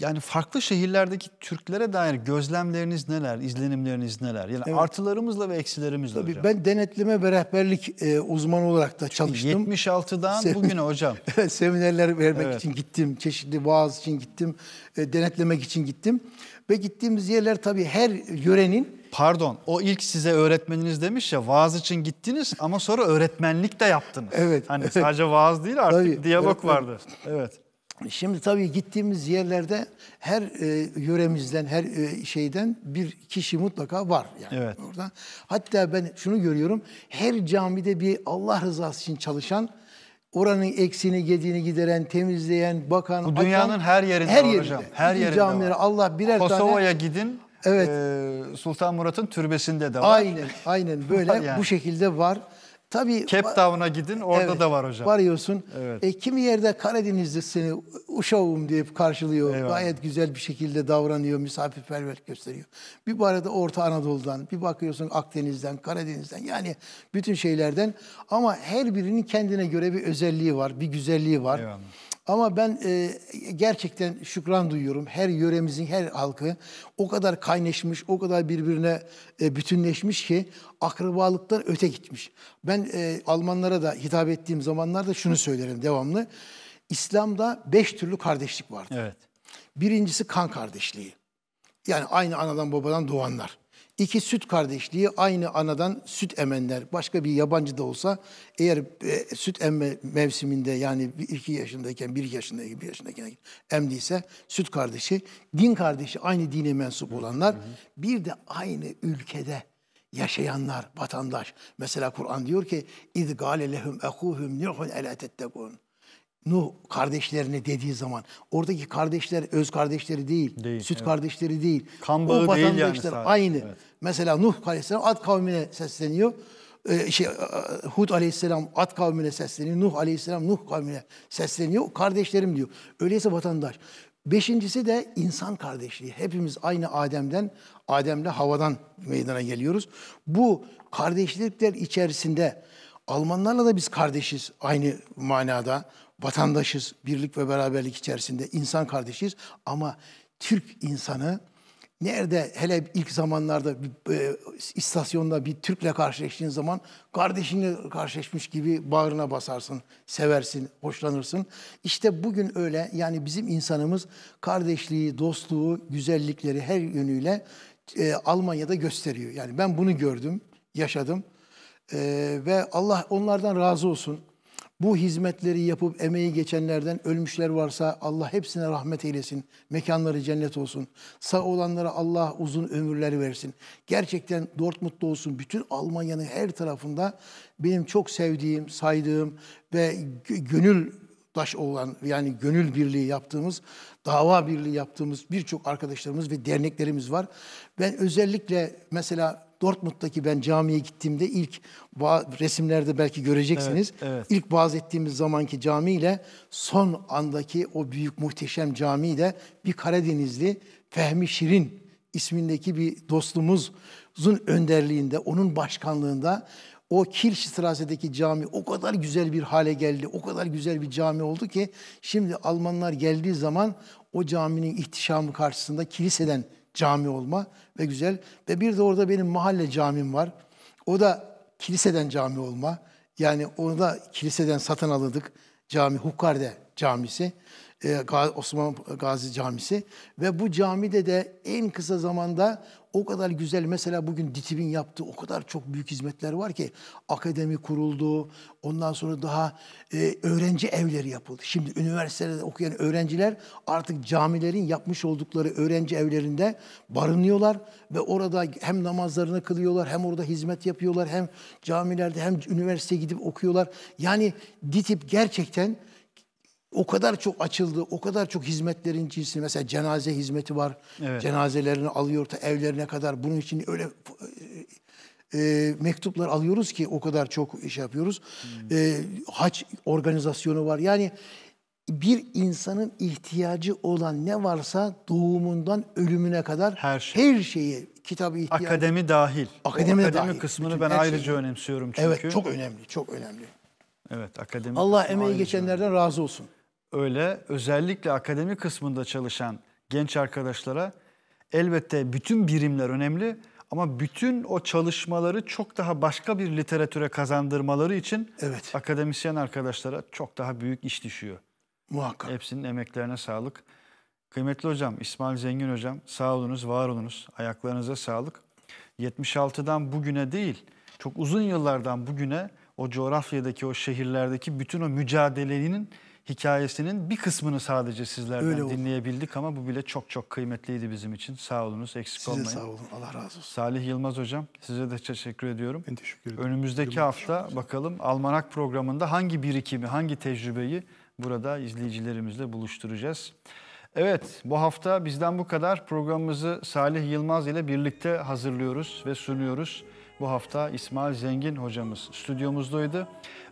yani farklı şehirlerdeki Türklere dair gözlemleriniz neler, izlenimleriniz neler? Yani evet. artılarımızla ve eksilerimizle Tabii hocam. Ben denetleme ve rehberlik e, uzmanı olarak da çalıştım. 76'dan Sem bugüne hocam. evet, seminerler vermek evet. için gittim, çeşitli vaaz için gittim, e, denetlemek için gittim. Ve gittiğimiz yerler tabii her yörenin... Pardon, o ilk size öğretmeniniz demiş ya, vaaz için gittiniz ama sonra öğretmenlik de yaptınız. evet. Hani evet. sadece vaaz değil artık tabii, diyalog evet, vardı. Evet. Şimdi tabii gittiğimiz yerlerde her e, yöremizden, her e, şeyden bir kişi mutlaka var yani evet. orada. Hatta ben şunu görüyorum. Her camide bir Allah rızası için çalışan oranın eksini gediğini gideren, temizleyen, bakan, Bu dünyanın her yerinde her yerinde, hocam. Her yerinde camilere var. Allah birer Kosova'ya tane Kosova'ya gidin. Evet. E, Sultan Murat'ın türbesinde de var. Aynen, aynen böyle yani. bu şekilde var. Tabii Cape Town'a gidin orada evet, da var hocam. Varıyorsun. Evet. E, kimi yerde Karadeniz'de seni uşağım diye karşılıyor. Eyvallah. Gayet güzel bir şekilde davranıyor, misafirperverlik gösteriyor. Bir arada Orta Anadolu'dan, bir bakıyorsun Akdeniz'den, Karadeniz'den yani bütün şeylerden ama her birinin kendine göre bir özelliği var, bir güzelliği var. Eyvallah. Ama ben e, gerçekten şükran duyuyorum. Her yöremizin her halkı o kadar kaynaşmış, o kadar birbirine e, bütünleşmiş ki akrabalıktan öte gitmiş. Ben e, Almanlara da hitap ettiğim zamanlarda şunu söylerim devamlı. İslam'da beş türlü kardeşlik vardır. Evet. Birincisi kan kardeşliği. Yani aynı anadan babadan doğanlar. İki süt kardeşliği aynı anadan süt emenler. Başka bir yabancı da olsa eğer e, süt emme mevsiminde yani 2 yaşındayken, 1 yaşındayken, 1 yaşındayken emdiyse süt kardeşi, din kardeşi aynı dine mensup olanlar. Hı hı. Bir de aynı ülkede yaşayanlar, vatandaş. Mesela Kur'an diyor ki اِذْ قَالَ لَهُمْ اَخُوهُمْ نِعْهُنْ اَلَا تَتَّقُونَ Nuh kardeşlerine dediği zaman oradaki kardeşler öz kardeşleri değil, değil süt evet. kardeşleri değil. Kan bağı o değil yani aynı. Evet. Mesela Nuh Aleyhisselam Ad kavmine sesleniyor. Ee, şey e, e, Hud Aleyhisselam Ad kavmine sesleniyor. Nuh Aleyhisselam Nuh kavmine sesleniyor. Kardeşlerim diyor. Öyleyse vatandaş. Beşincisi de insan kardeşliği. Hepimiz aynı Adem'den, Adem'le havadan meydana geliyoruz. Bu kardeşlikler içerisinde Almanlarla da biz kardeşiz aynı manada. Vatandaşız, birlik ve beraberlik içerisinde insan kardeşiz ama Türk insanı nerede hele ilk zamanlarda bir, e, istasyonda bir Türk'le karşılaştığın zaman kardeşini karşılaşmış gibi bağrına basarsın, seversin, hoşlanırsın. İşte bugün öyle yani bizim insanımız kardeşliği, dostluğu, güzellikleri her yönüyle e, Almanya'da gösteriyor. Yani ben bunu gördüm, yaşadım. E, ve Allah onlardan razı olsun. Bu hizmetleri yapıp emeği geçenlerden ölmüşler varsa Allah hepsine rahmet eylesin. Mekanları cennet olsun. Sağ olanlara Allah uzun ömürler versin. Gerçekten Dortmund'da olsun bütün Almanya'nın her tarafında benim çok sevdiğim, saydığım ve gönül taş olan yani gönül birliği yaptığımız, dava birliği yaptığımız birçok arkadaşlarımız ve derneklerimiz var. Ben özellikle mesela Dortmund'daki ben camiye gittiğimde ilk resimlerde belki göreceksiniz. Evet, evet. İlk vaaz ettiğimiz zamanki camiyle son andaki o büyük muhteşem camiyle bir Karadenizli Fehmi Şirin ismindeki bir dostumuzun önderliğinde, onun başkanlığında o Kirchstrasse'deki cami o kadar güzel bir hale geldi, o kadar güzel bir cami oldu ki şimdi Almanlar geldiği zaman o caminin ihtişamı karşısında kiliseden cami olma ve güzel. Ve bir de orada benim mahalle camim var. O da kiliseden cami olma. Yani onu da kiliseden satın alındık. Cami Hukkarde Camisi. E, Osman Gazi Camisi ve bu camide de en kısa zamanda o kadar güzel mesela bugün DİTİB'in yaptığı o kadar çok büyük hizmetler var ki akademi kuruldu, ondan sonra daha e, öğrenci evleri yapıldı. Şimdi üniversitede okuyan öğrenciler artık camilerin yapmış oldukları öğrenci evlerinde barınıyorlar ve orada hem namazlarını kılıyorlar hem orada hizmet yapıyorlar hem camilerde hem üniversiteye gidip okuyorlar. Yani DİTİB gerçekten o kadar çok açıldı, o kadar çok hizmetlerin cinsini Mesela cenaze hizmeti var. Evet. Cenazelerini alıyor da evlerine kadar. Bunun için öyle e, e, mektuplar alıyoruz ki o kadar çok iş yapıyoruz. Hmm. E, haç organizasyonu var. Yani bir insanın ihtiyacı olan ne varsa doğumundan ölümüne kadar her, şey. her şeyi kitabı ihtiyacı. Akademi dahil. Akademi, akademi dahil. kısmını Bütün ben ayrıca şey. önemsiyorum çünkü. Evet çok önemli, çok önemli. Evet akademi. Allah emeği geçenlerden önemli. razı olsun öyle özellikle akademi kısmında çalışan genç arkadaşlara elbette bütün birimler önemli ama bütün o çalışmaları çok daha başka bir literatüre kazandırmaları için evet. akademisyen arkadaşlara çok daha büyük iş düşüyor. Muhakkak. Hepsinin emeklerine sağlık. Kıymetli hocam, İsmail Zengin hocam sağ olunuz, var olunuz. Ayaklarınıza sağlık. 76'dan bugüne değil, çok uzun yıllardan bugüne o coğrafyadaki, o şehirlerdeki bütün o mücadelenin hikayesinin bir kısmını sadece sizlerden Öyle dinleyebildik ama bu bile çok çok kıymetliydi bizim için. Sağ olunuz, eksik size olmayın. Size sağ olun, Allah razı olsun. Salih Yılmaz Hocam, size de teşekkür ediyorum. Ben teşekkür ederim. Önümüzdeki Yılmaz hafta hocam. bakalım Almanak programında hangi birikimi, hangi tecrübeyi burada izleyicilerimizle buluşturacağız. Evet, bu hafta bizden bu kadar. Programımızı Salih Yılmaz ile birlikte hazırlıyoruz ve sunuyoruz. Bu hafta İsmail Zengin hocamız stüdyomuzdaydı.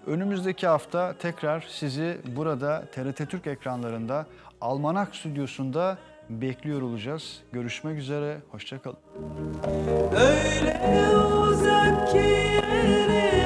Önümüzdeki hafta tekrar sizi burada TRT Türk ekranlarında Almanak Stüdyosu'nda bekliyor olacağız. Görüşmek üzere, hoşçakalın. Öyle uzak ki yere...